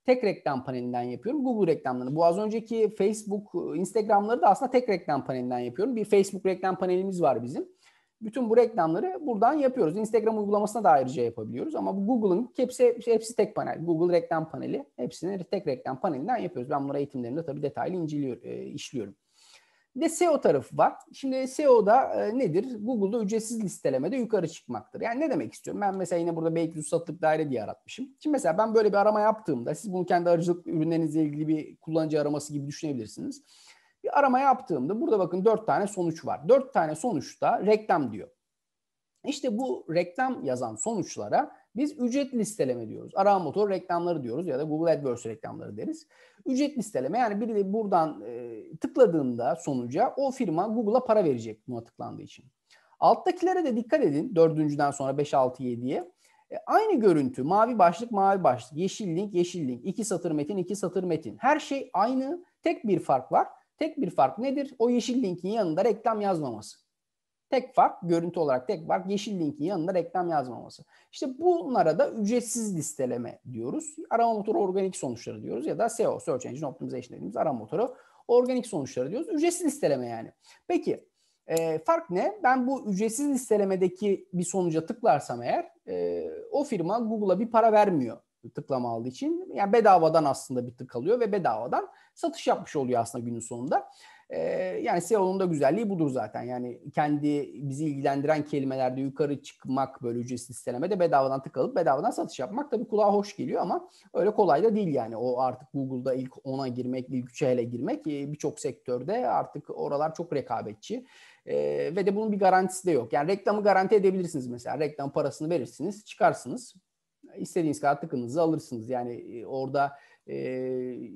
tek reklam panelinden yapıyorum. Google reklamlarını. Bu az önceki Facebook, e, Instagram'ları da aslında tek reklam panelinden yapıyorum. Bir Facebook reklam panelimiz var bizim. Bütün bu reklamları buradan yapıyoruz. Instagram uygulamasına da ayrıca yapabiliyoruz ama bu Google'ın hepsi, hepsi tek panel. Google reklam paneli. Hepsini tek reklam panelinden yapıyoruz. Ben bunları eğitimlerimde tabii detaylı inceliyor, e, işliyorum. Bir de SEO tarafı var. Şimdi SEO'da e, nedir? Google'da ücretsiz listelemede yukarı çıkmaktır. Yani ne demek istiyorum? Ben mesela yine burada belki satılık daire diye aratmışım. Şimdi mesela ben böyle bir arama yaptığımda siz bunu kendi aracılık ürünlerinizle ilgili bir kullanıcı araması gibi düşünebilirsiniz. Bir arama yaptığımda burada bakın dört tane sonuç var. Dört tane sonuçta reklam diyor. İşte bu reklam yazan sonuçlara biz ücret listeleme diyoruz. Arama motor reklamları diyoruz ya da Google AdWords reklamları deriz. Ücret listeleme yani biri de buradan e, tıkladığında sonuca o firma Google'a para verecek buna tıklandığı için. Alttakilere de dikkat edin. Dördüncüden sonra 5, 6, 7'ye. E, aynı görüntü mavi başlık mavi başlık, yeşil link yeşil link, iki satır metin iki satır metin. Her şey aynı tek bir fark var. Tek bir fark nedir? O yeşil linkin yanında reklam yazmaması. Tek fark, görüntü olarak tek fark yeşil linkin yanında reklam yazmaması. İşte bunlara da ücretsiz listeleme diyoruz. Arama motoru organik sonuçları diyoruz ya da SEO, Search Engine Optimization dediğimiz arama motoru organik sonuçları diyoruz. Ücretsiz listeleme yani. Peki e, fark ne? Ben bu ücretsiz listelemedeki bir sonuca tıklarsam eğer e, o firma Google'a bir para vermiyor tıklama aldığı için yani bedavadan aslında bir tık alıyor ve bedavadan satış yapmış oluyor aslında günün sonunda. Ee, yani SEO'nun da güzelliği budur zaten. Yani kendi bizi ilgilendiren kelimelerde yukarı çıkmak böyle ücretsiz sitelemede bedavadan tık alıp bedavadan satış yapmak tabii kulağa hoş geliyor ama öyle kolay da değil yani. O artık Google'da ilk 10'a girmek, ilk 3'e hele girmek e, birçok sektörde artık oralar çok rekabetçi. Ee, ve de bunun bir garantisi de yok. Yani reklamı garanti edebilirsiniz mesela. Reklam parasını verirsiniz, çıkarsınız istediğiniz kadar tıkınızı alırsınız. Yani e, orada e,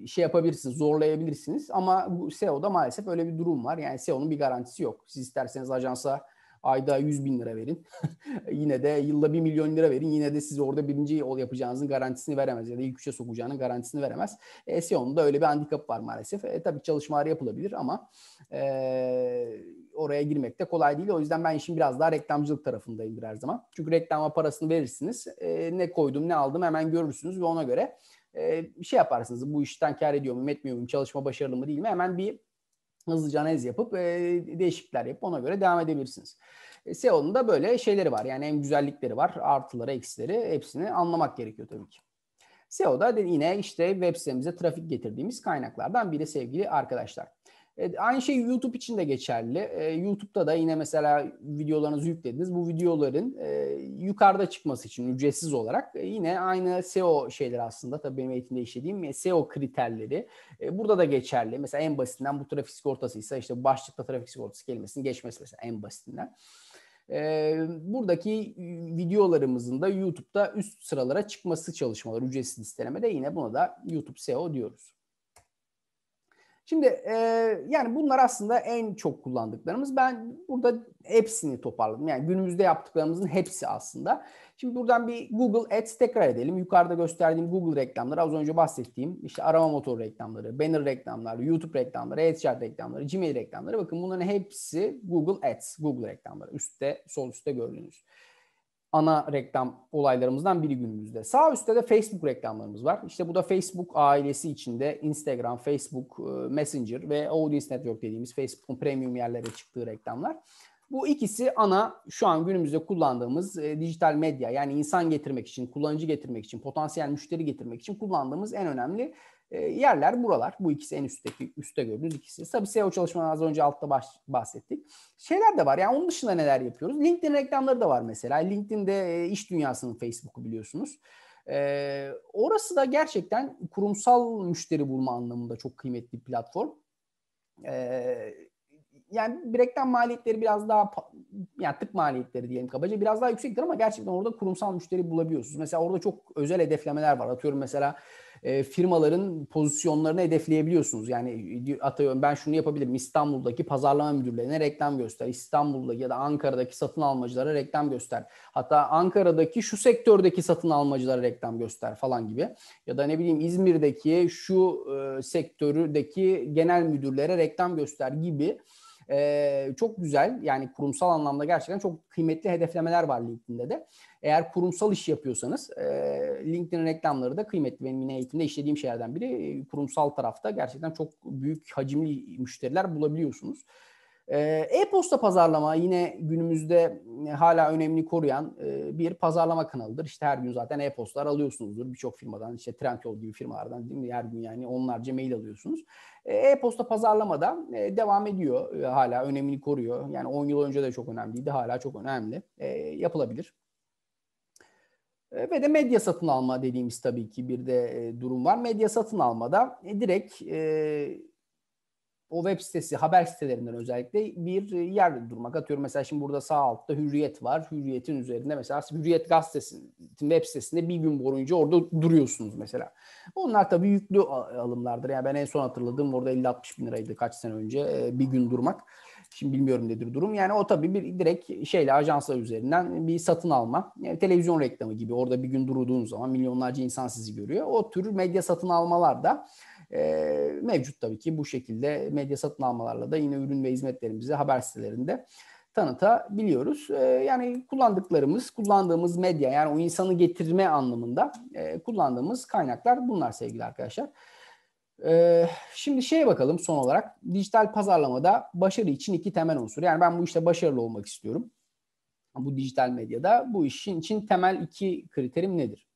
şey yapabilirsiniz, zorlayabilirsiniz. Ama bu SEO'da maalesef öyle bir durum var. Yani SEO'nun bir garantisi yok. Siz isterseniz ajansa ayda 100 bin lira verin. (laughs) yine de yılda 1 milyon lira verin. Yine de size orada birinci ol yapacağınızın garantisini veremez. Ya da ilk üçe sokacağının garantisini veremez. E, SEO'nun da öyle bir handikap var maalesef. E, tabii çalışmalar yapılabilir ama e, oraya girmek de kolay değil. O yüzden ben işin biraz daha reklamcılık tarafındayımdır her zaman. Çünkü reklama parasını verirsiniz. E, ne koydum ne aldım hemen görürsünüz ve ona göre e, şey yaparsınız. Bu işten kar ediyor muyum etmiyor muyum çalışma başarılı mı değil mi hemen bir hızlıca analiz yapıp e, değişiklikler yapıp ona göre devam edebilirsiniz. E, SEO'nun da böyle şeyleri var. Yani hem güzellikleri var, artıları, eksileri hepsini anlamak gerekiyor tabii ki. SEO'da yine işte web sitemize trafik getirdiğimiz kaynaklardan biri sevgili arkadaşlar. E, aynı şey YouTube için de geçerli. E, YouTube'da da yine mesela videolarınızı yüklediniz. Bu videoların e, yukarıda çıkması için ücretsiz olarak e, yine aynı SEO şeyler aslında. Tabii benim eğitimde işlediğim SEO kriterleri. burada da geçerli. Mesela en basitinden bu trafik sigortasıysa işte başlıkta trafik sigortası kelimesinin geçmesi mesela en basitinden. buradaki videolarımızın da YouTube'da üst sıralara çıkması çalışmaları ücretsiz listelemede yine buna da YouTube SEO diyoruz. Şimdi e, yani bunlar aslında en çok kullandıklarımız. Ben burada hepsini toparladım. Yani günümüzde yaptıklarımızın hepsi aslında. Şimdi buradan bir Google Ads tekrar edelim. Yukarıda gösterdiğim Google reklamları az önce bahsettiğim işte arama motoru reklamları, banner reklamları, YouTube reklamları, AdShare reklamları, Gmail reklamları. Bakın bunların hepsi Google Ads, Google reklamları. Üstte, sol üstte gördüğünüz ana reklam olaylarımızdan biri günümüzde. Sağ üstte de Facebook reklamlarımız var. İşte bu da Facebook ailesi içinde Instagram, Facebook, e, Messenger ve Audience Network dediğimiz Facebook'un premium yerlere çıktığı reklamlar. Bu ikisi ana şu an günümüzde kullandığımız e, dijital medya yani insan getirmek için, kullanıcı getirmek için, potansiyel müşteri getirmek için kullandığımız en önemli ee, yerler buralar. Bu ikisi en üstteki, üstte gördüğünüz ikisi. Tabii SEO çalışmaları az önce altta baş, bahsettik. Şeyler de var. Yani onun dışında neler yapıyoruz? LinkedIn reklamları da var mesela. LinkedIn'de e, iş dünyasının Facebook'u biliyorsunuz. E, orası da gerçekten kurumsal müşteri bulma anlamında çok kıymetli bir platform. E, yani reklam maliyetleri biraz daha yani tıp maliyetleri diyelim kabaca biraz daha yüksektir ama gerçekten orada kurumsal müşteri bulabiliyorsunuz. Mesela orada çok özel hedeflemeler var. Atıyorum mesela e, firmaların pozisyonlarını hedefleyebiliyorsunuz. Yani e, atıyorum ben şunu yapabilirim. İstanbul'daki pazarlama müdürlerine reklam göster. İstanbul'da ya da Ankara'daki satın almacılara reklam göster. Hatta Ankara'daki şu sektördeki satın almacılara reklam göster falan gibi. Ya da ne bileyim İzmir'deki şu e, sektördeki genel müdürlere reklam göster gibi e, çok güzel yani kurumsal anlamda gerçekten çok kıymetli hedeflemeler var LinkedIn'de de. Eğer kurumsal iş yapıyorsanız e, LinkedIn reklamları da kıymetli. Benim yine eğitimde işlediğim şeylerden biri e, kurumsal tarafta gerçekten çok büyük hacimli müşteriler bulabiliyorsunuz. Ee, e-posta pazarlama yine günümüzde e, hala önemli koruyan e, bir pazarlama kanalıdır. İşte her gün zaten e-postalar alıyorsunuzdur birçok firmadan işte Trendyol gibi firmalardan değil mi? Her gün yani onlarca mail alıyorsunuz. E, e-posta pazarlama da devam ediyor hala önemli koruyor. Yani 10 yıl önce de çok önemliydi hala çok önemli yapılabilir. Ve de medya satın alma dediğimiz tabii ki bir de durum var. Medya satın almada direkt o web sitesi, haber sitelerinden özellikle bir e, yer durmak. Atıyorum mesela şimdi burada sağ altta Hürriyet var. Hürriyet'in üzerinde mesela Hürriyet gazetesinin web sitesinde bir gün boyunca orada duruyorsunuz mesela. Bunlar tabii yüklü alımlardır. Yani ben en son hatırladığım orada 50-60 bin liraydı kaç sene önce e, bir gün durmak. Şimdi bilmiyorum nedir durum. Yani o tabii bir direkt şeyle ajanslar üzerinden bir satın alma. Yani televizyon reklamı gibi orada bir gün durduğun zaman milyonlarca insan sizi görüyor. O tür medya satın almalar da e, mevcut tabii ki bu şekilde medya satın almalarla da yine ürün ve hizmetlerimizi haber sitelerinde tanıtabiliyoruz. E, yani kullandıklarımız, kullandığımız medya yani o insanı getirme anlamında e, kullandığımız kaynaklar bunlar sevgili arkadaşlar. Ee, şimdi şeye bakalım son olarak. Dijital pazarlamada başarı için iki temel unsur. Yani ben bu işte başarılı olmak istiyorum. Bu dijital medyada bu işin için temel iki kriterim nedir?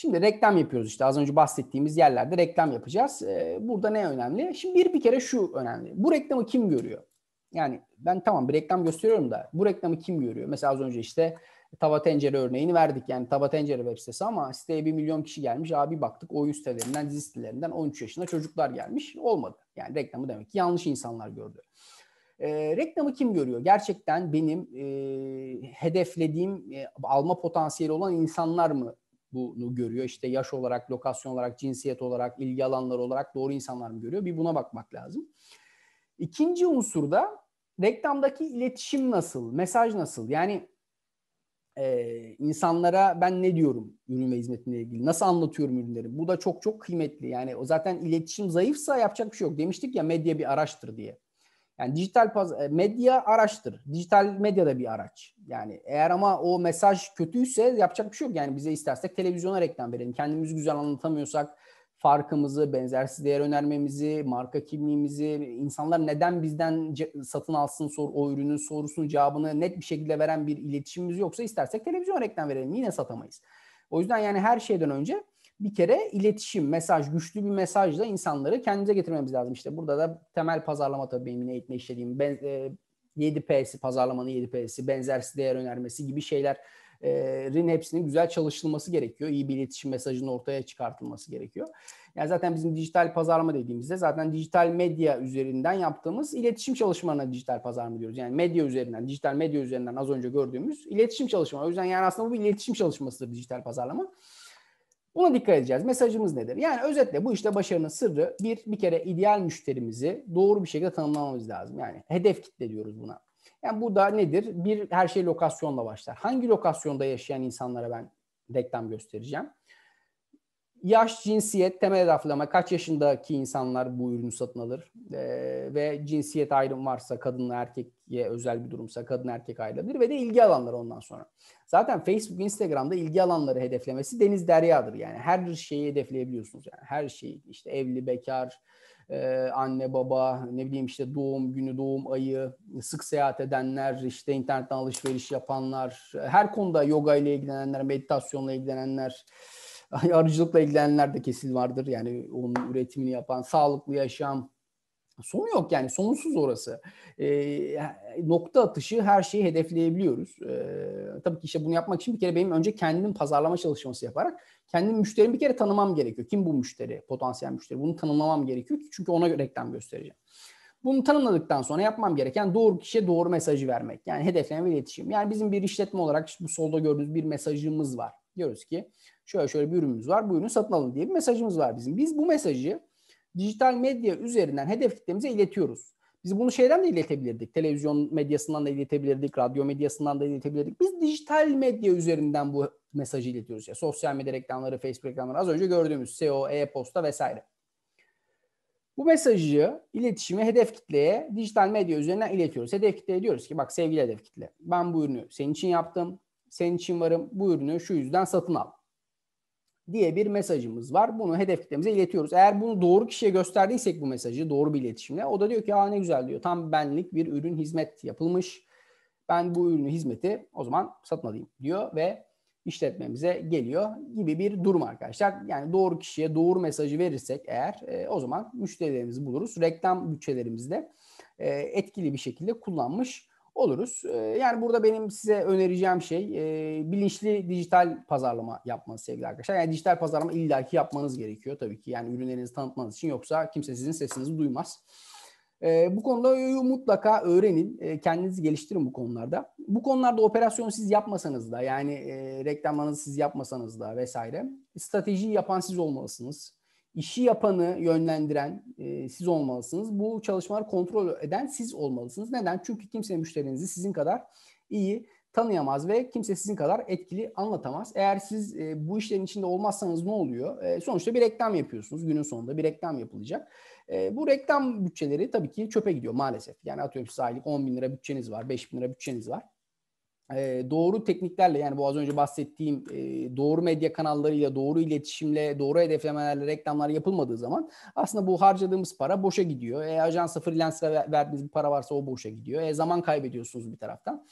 Şimdi reklam yapıyoruz işte az önce bahsettiğimiz yerlerde reklam yapacağız. Ee, burada ne önemli? Şimdi bir bir kere şu önemli. Bu reklamı kim görüyor? Yani ben tamam bir reklam gösteriyorum da bu reklamı kim görüyor? Mesela az önce işte tava tencere örneğini verdik. Yani tava tencere web sitesi ama siteye bir milyon kişi gelmiş. Abi baktık oyun sitelerinden, dizi sitelerinden 13 yaşında çocuklar gelmiş. Olmadı. Yani reklamı demek ki yanlış insanlar gördü. E, reklamı kim görüyor? Gerçekten benim e, hedeflediğim e, alma potansiyeli olan insanlar mı bunu görüyor? İşte yaş olarak, lokasyon olarak, cinsiyet olarak, ilgi alanları olarak doğru insanlar mı görüyor? Bir buna bakmak lazım. İkinci unsur da reklamdaki iletişim nasıl, mesaj nasıl? Yani e, insanlara ben ne diyorum ürün ve hizmetinle ilgili, nasıl anlatıyorum ürünleri? Bu da çok çok kıymetli. Yani o zaten iletişim zayıfsa yapacak bir şey yok. Demiştik ya medya bir araçtır diye. Yani dijital paz e, medya araçtır. Dijital medya da bir araç. Yani eğer ama o mesaj kötüyse yapacak bir şey yok. Yani bize istersek televizyona reklam verelim. Kendimizi güzel anlatamıyorsak farkımızı, benzersiz değer önermemizi, marka kimliğimizi, insanlar neden bizden satın alsın sor, o ürünün sorusunun cevabını net bir şekilde veren bir iletişimimiz yoksa istersek televizyon reklam verelim. Yine satamayız. O yüzden yani her şeyden önce bir kere iletişim, mesaj, güçlü bir mesajla insanları kendimize getirmemiz lazım. İşte burada da temel pazarlama tabii benim yine eğitme işlediğim ben, e, 7P'si, pazarlamanın 7P'si, benzersiz değer önermesi gibi şeylerin hepsinin güzel çalışılması gerekiyor. İyi bir iletişim mesajının ortaya çıkartılması gerekiyor. Yani zaten bizim dijital pazarlama dediğimizde zaten dijital medya üzerinden yaptığımız iletişim çalışmalarına dijital pazarlama diyoruz. Yani medya üzerinden, dijital medya üzerinden az önce gördüğümüz iletişim çalışma. O yüzden yani aslında bu bir iletişim çalışmasıdır dijital pazarlama. Buna dikkat edeceğiz. Mesajımız nedir? Yani özetle bu işte başarının sırrı bir bir kere ideal müşterimizi doğru bir şekilde tanımlamamız lazım. Yani hedef kitle diyoruz buna. Yani bu da nedir? Bir her şey lokasyonla başlar. Hangi lokasyonda yaşayan insanlara ben reklam göstereceğim? Yaş, cinsiyet, temel hedefleme, kaç yaşındaki insanlar bu ürünü satın alır ee, ve cinsiyet ayrım varsa kadınla erkek ilişkiye özel bir durumsa kadın erkek ayrılabilir ve de ilgi alanları ondan sonra. Zaten Facebook, Instagram'da ilgi alanları hedeflemesi deniz deryadır. Yani her şeyi hedefleyebiliyorsunuz. Yani her şeyi işte evli, bekar, e, anne baba ne bileyim işte doğum günü doğum ayı sık seyahat edenler işte internetten alışveriş yapanlar her konuda yoga ile ilgilenenler meditasyonla ilgilenenler (laughs) arıcılıkla ilgilenenler de kesil vardır yani onun üretimini yapan sağlıklı yaşam Sonu yok yani sonsuz orası. E, nokta atışı her şeyi hedefleyebiliyoruz. E, tabii ki işte bunu yapmak için bir kere benim önce kendim pazarlama çalışması yaparak kendim müşterimi bir kere tanımam gerekiyor. Kim bu müşteri, potansiyel müşteri? Bunu tanımlamam gerekiyor çünkü ona reklam göstereceğim. Bunu tanımladıktan sonra yapmam gereken doğru kişiye doğru mesajı vermek. Yani hedeflenen bir iletişim. Yani bizim bir işletme olarak işte bu solda gördüğünüz bir mesajımız var. Diyoruz ki şöyle şöyle bir ürünümüz var. Bu ürünü satın alın diye bir mesajımız var bizim. Biz bu mesajı dijital medya üzerinden hedef kitlemize iletiyoruz. Biz bunu şeyden de iletebilirdik. Televizyon medyasından da iletebilirdik, radyo medyasından da iletebilirdik. Biz dijital medya üzerinden bu mesajı iletiyoruz. Ya, sosyal medya reklamları, Facebook reklamları az önce gördüğümüz SEO, e-posta vesaire. Bu mesajı, iletişimi hedef kitleye dijital medya üzerinden iletiyoruz. Hedef kitleye diyoruz ki bak sevgili hedef kitle ben bu ürünü senin için yaptım, senin için varım, bu ürünü şu yüzden satın al diye bir mesajımız var. Bunu hedef kitlemize iletiyoruz. Eğer bunu doğru kişiye gösterdiysek bu mesajı doğru bir iletişimle o da diyor ki aa ne güzel diyor. Tam benlik bir ürün hizmet yapılmış. Ben bu ürünü hizmeti o zaman satın alayım diyor ve işletmemize geliyor gibi bir durum arkadaşlar. Yani doğru kişiye doğru mesajı verirsek eğer e, o zaman müşterilerimizi buluruz. Reklam bütçelerimizi de e, etkili bir şekilde kullanmış oluruz. Ee, yani burada benim size önereceğim şey e, bilinçli dijital pazarlama yapmanız sevgili arkadaşlar. Yani dijital pazarlama illaki yapmanız gerekiyor tabii ki. Yani ürünlerinizi tanıtmanız için yoksa kimse sizin sesinizi duymaz. Ee, bu konuda mutlaka öğrenin. Ee, kendinizi geliştirin bu konularda. Bu konularda operasyon siz yapmasanız da yani e, siz yapmasanız da vesaire strateji yapan siz olmalısınız işi yapanı yönlendiren e, siz olmalısınız. Bu çalışmaları kontrol eden siz olmalısınız. Neden? Çünkü kimse müşterinizi sizin kadar iyi tanıyamaz ve kimse sizin kadar etkili anlatamaz. Eğer siz e, bu işlerin içinde olmazsanız ne oluyor? E, sonuçta bir reklam yapıyorsunuz. Günün sonunda bir reklam yapılacak. E, bu reklam bütçeleri tabii ki çöpe gidiyor maalesef. Yani atıyorum siz aylık 10 bin lira bütçeniz var, 5 bin lira bütçeniz var e, doğru tekniklerle yani bu az önce bahsettiğim e, doğru medya kanallarıyla, doğru iletişimle, doğru hedeflemelerle reklamlar yapılmadığı zaman aslında bu harcadığımız para boşa gidiyor. E, ajansa freelancer'a verdiğiniz bir para varsa o boşa gidiyor. E, zaman kaybediyorsunuz bir taraftan.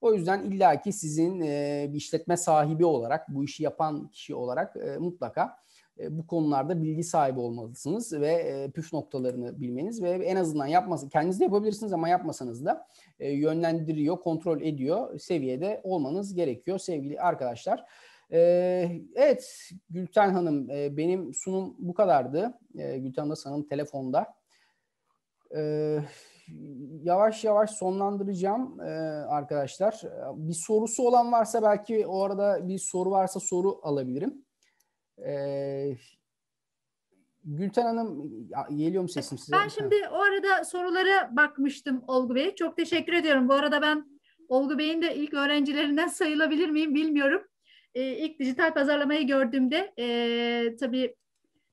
O yüzden illaki sizin e, bir işletme sahibi olarak, bu işi yapan kişi olarak e, mutlaka e, bu konularda bilgi sahibi olmalısınız ve e, püf noktalarını bilmeniz ve en azından yapması kendiniz de yapabilirsiniz ama yapmasanız da e, yönlendiriyor, kontrol ediyor seviyede olmanız gerekiyor sevgili arkadaşlar. Evet Gülten Hanım benim sunum bu kadardı. Gülten Hanım da sanırım telefonda. Yavaş yavaş sonlandıracağım arkadaşlar. Bir sorusu olan varsa belki o arada bir soru varsa soru alabilirim. Ee, Gülten Hanım geliyor mu sesim size? Ben şimdi o arada sorulara bakmıştım Olgu Bey. Çok teşekkür ediyorum. Bu arada ben Olgu Bey'in de ilk öğrencilerinden sayılabilir miyim bilmiyorum. Ee, ilk dijital pazarlamayı gördüğümde e, tabii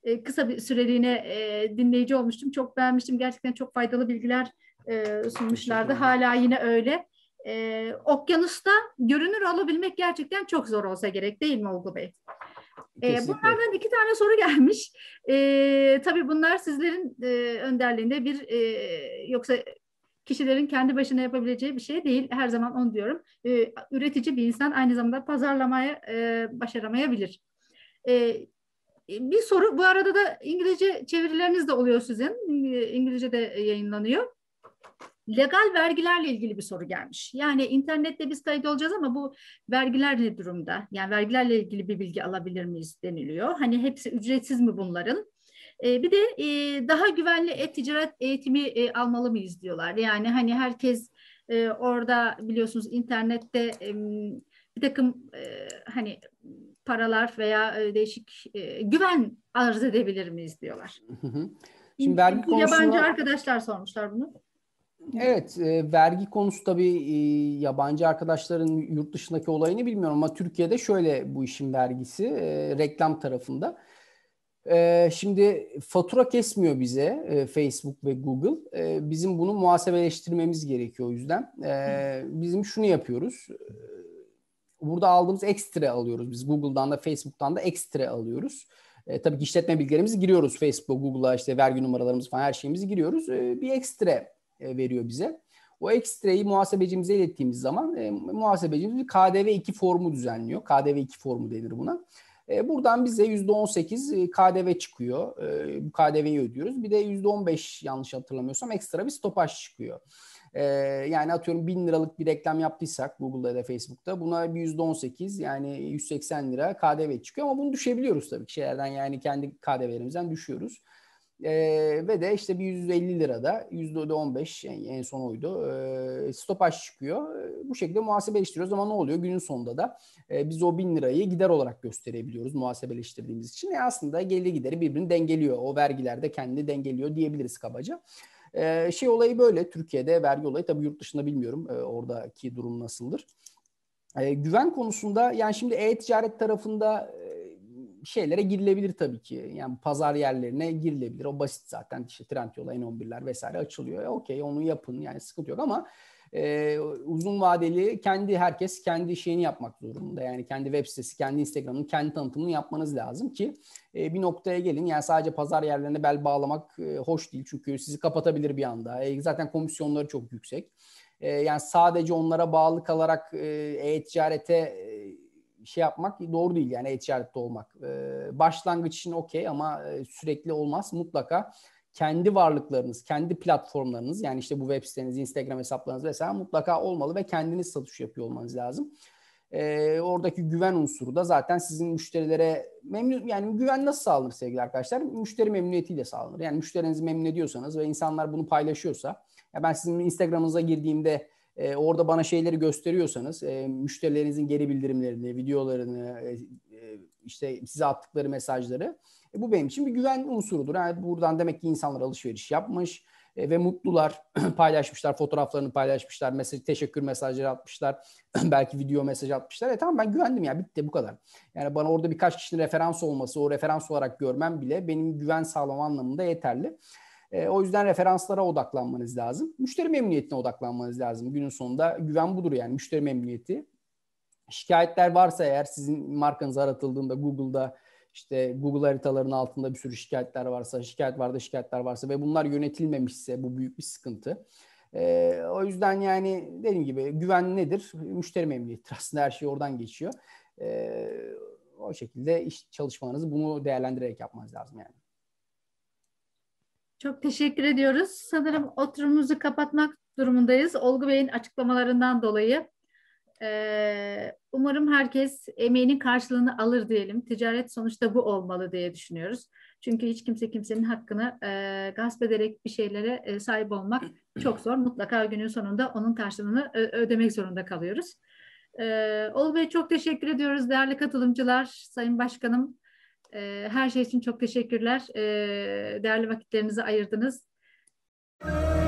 e, kısa bir süreliğine e, dinleyici olmuştum. Çok beğenmiştim. Gerçekten çok faydalı bilgiler e, sunmuşlardı. Hala yine öyle. E, okyanusta görünür olabilmek gerçekten çok zor olsa gerek değil mi Olgu Bey? Ee, Kesinlikle. Bunlardan iki tane soru gelmiş. E, tabii bunlar sizlerin e, önderliğinde bir e, yoksa kişilerin kendi başına yapabileceği bir şey değil. Her zaman onu diyorum. E, üretici bir insan aynı zamanda pazarlamaya e, başaramayabilir. E, bir soru, bu arada da İngilizce çevirileriniz de oluyor sizin. İngilizce de yayınlanıyor legal vergilerle ilgili bir soru gelmiş. Yani internette biz kayıt olacağız ama bu vergiler ne durumda? Yani vergilerle ilgili bir bilgi alabilir miyiz deniliyor. Hani hepsi ücretsiz mi bunların? E, bir de e, daha güvenli e-ticaret eğitimi e, almalı mıyız diyorlar. Yani hani herkes e, orada biliyorsunuz internette e, bir takım e, hani paralar veya e, değişik e, güven arz edebilir miyiz diyorlar. Şimdi vergi konusuna... Yabancı arkadaşlar sormuşlar bunu. Evet, e, vergi konusu tabii e, yabancı arkadaşların yurt dışındaki olayını bilmiyorum ama Türkiye'de şöyle bu işin vergisi e, reklam tarafında. E, şimdi fatura kesmiyor bize e, Facebook ve Google. E, bizim bunu muhasebeleştirmemiz gerekiyor o yüzden. E, bizim şunu yapıyoruz. E, burada aldığımız ekstra alıyoruz biz Google'dan da Facebook'tan da ekstra alıyoruz. E, tabii ki işletme bilgilerimizi giriyoruz Facebook Google'a işte vergi numaralarımız falan her şeyimizi giriyoruz. E, bir ekstra e, veriyor bize. O ekstreyi muhasebecimize ilettiğimiz zaman e, muhasebecimiz bir KDV2 formu düzenliyor. KDV2 formu denir buna. E, buradan bize %18 e, KDV çıkıyor. E, bu KDV'yi ödüyoruz. Bir de %15 yanlış hatırlamıyorsam ekstra bir stopaj çıkıyor. E, yani atıyorum 1000 liralık bir reklam yaptıysak Google'da ya da Facebook'ta buna bir %18 yani 180 lira KDV çıkıyor ama bunu düşebiliyoruz tabii ki şeylerden yani kendi KDV'lerimizden düşüyoruz. E, ve de işte bir 150 lirada %15 en, en son oydu. E, stopaj çıkıyor. bu şekilde muhasebeleştiriyoruz ama ne oluyor? Günün sonunda da e, biz o 1000 lirayı gider olarak gösterebiliyoruz muhasebeleştirdiğimiz için. E, aslında gelir gideri birbirini dengeliyor. O vergilerde kendini dengeliyor diyebiliriz kabaca. E, şey olayı böyle Türkiye'de vergi olayı tabii yurt dışında bilmiyorum e, oradaki durum nasıldır. E, güven konusunda yani şimdi e-ticaret tarafında şeylere girilebilir tabii ki. Yani pazar yerlerine girilebilir. O basit zaten işte Trendyol, N11'ler vesaire açılıyor. E, Okey onu yapın yani sıkıntı yok ama e, uzun vadeli kendi herkes kendi şeyini yapmak durumunda. Yani kendi web sitesi, kendi Instagram'ın, kendi tanıtımını yapmanız lazım ki e, bir noktaya gelin. Yani sadece pazar yerlerine bel bağlamak e, hoş değil. Çünkü sizi kapatabilir bir anda. E, zaten komisyonları çok yüksek. E, yani sadece onlara bağlı kalarak e, e-ticarete şey yapmak doğru değil yani e-ticarette olmak. Ee, başlangıç için okey ama e, sürekli olmaz. Mutlaka kendi varlıklarınız, kendi platformlarınız yani işte bu web siteniz, Instagram hesaplarınız vesaire mutlaka olmalı ve kendiniz satış yapıyor olmanız lazım. E, oradaki güven unsuru da zaten sizin müşterilere memnun yani güven nasıl sağlanır sevgili arkadaşlar? Müşteri memnuniyetiyle sağlanır. Yani müşterinizi memnun ediyorsanız ve insanlar bunu paylaşıyorsa ya ben sizin Instagram'ınıza girdiğimde e, orada bana şeyleri gösteriyorsanız e, müşterilerinizin geri bildirimlerini, videolarını, e, e, işte size attıkları mesajları e, bu benim için bir güven unsurudur. Yani buradan demek ki insanlar alışveriş yapmış e, ve mutlular (clears throat) paylaşmışlar, fotoğraflarını paylaşmışlar, mesaj, teşekkür mesajları atmışlar, (clears throat) belki video mesaj atmışlar. E tamam ben güvendim ya bitti bu kadar. Yani bana orada birkaç kişinin referans olması, o referans olarak görmem bile benim güven sağlama anlamında yeterli. E, o yüzden referanslara odaklanmanız lazım. Müşteri memnuniyetine odaklanmanız lazım. Günün sonunda güven budur yani müşteri memnuniyeti. Şikayetler varsa eğer sizin markanız aratıldığında Google'da işte Google haritalarının altında bir sürü şikayetler varsa, şikayet vardı şikayetler varsa ve bunlar yönetilmemişse bu büyük bir sıkıntı. Ee, o yüzden yani dediğim gibi güven nedir? Müşteri memnuniyeti (laughs) aslında her şey oradan geçiyor. Ee, o şekilde iş çalışmanızı bunu değerlendirerek yapmanız lazım yani. Çok teşekkür ediyoruz. Sanırım oturumumuzu kapatmak durumundayız. Olgu Bey'in açıklamalarından dolayı. Ee, umarım herkes emeğinin karşılığını alır diyelim. Ticaret sonuçta bu olmalı diye düşünüyoruz. Çünkü hiç kimse kimsenin hakkını e, gasp ederek bir şeylere e, sahip olmak çok zor. Mutlaka günün sonunda onun karşılığını e, ödemek zorunda kalıyoruz. Ee, Ol Bey çok teşekkür ediyoruz değerli katılımcılar, Sayın Başkanım. Ee, her şey için çok teşekkürler. Ee, değerli vakitlerinizi ayırdınız. Müzik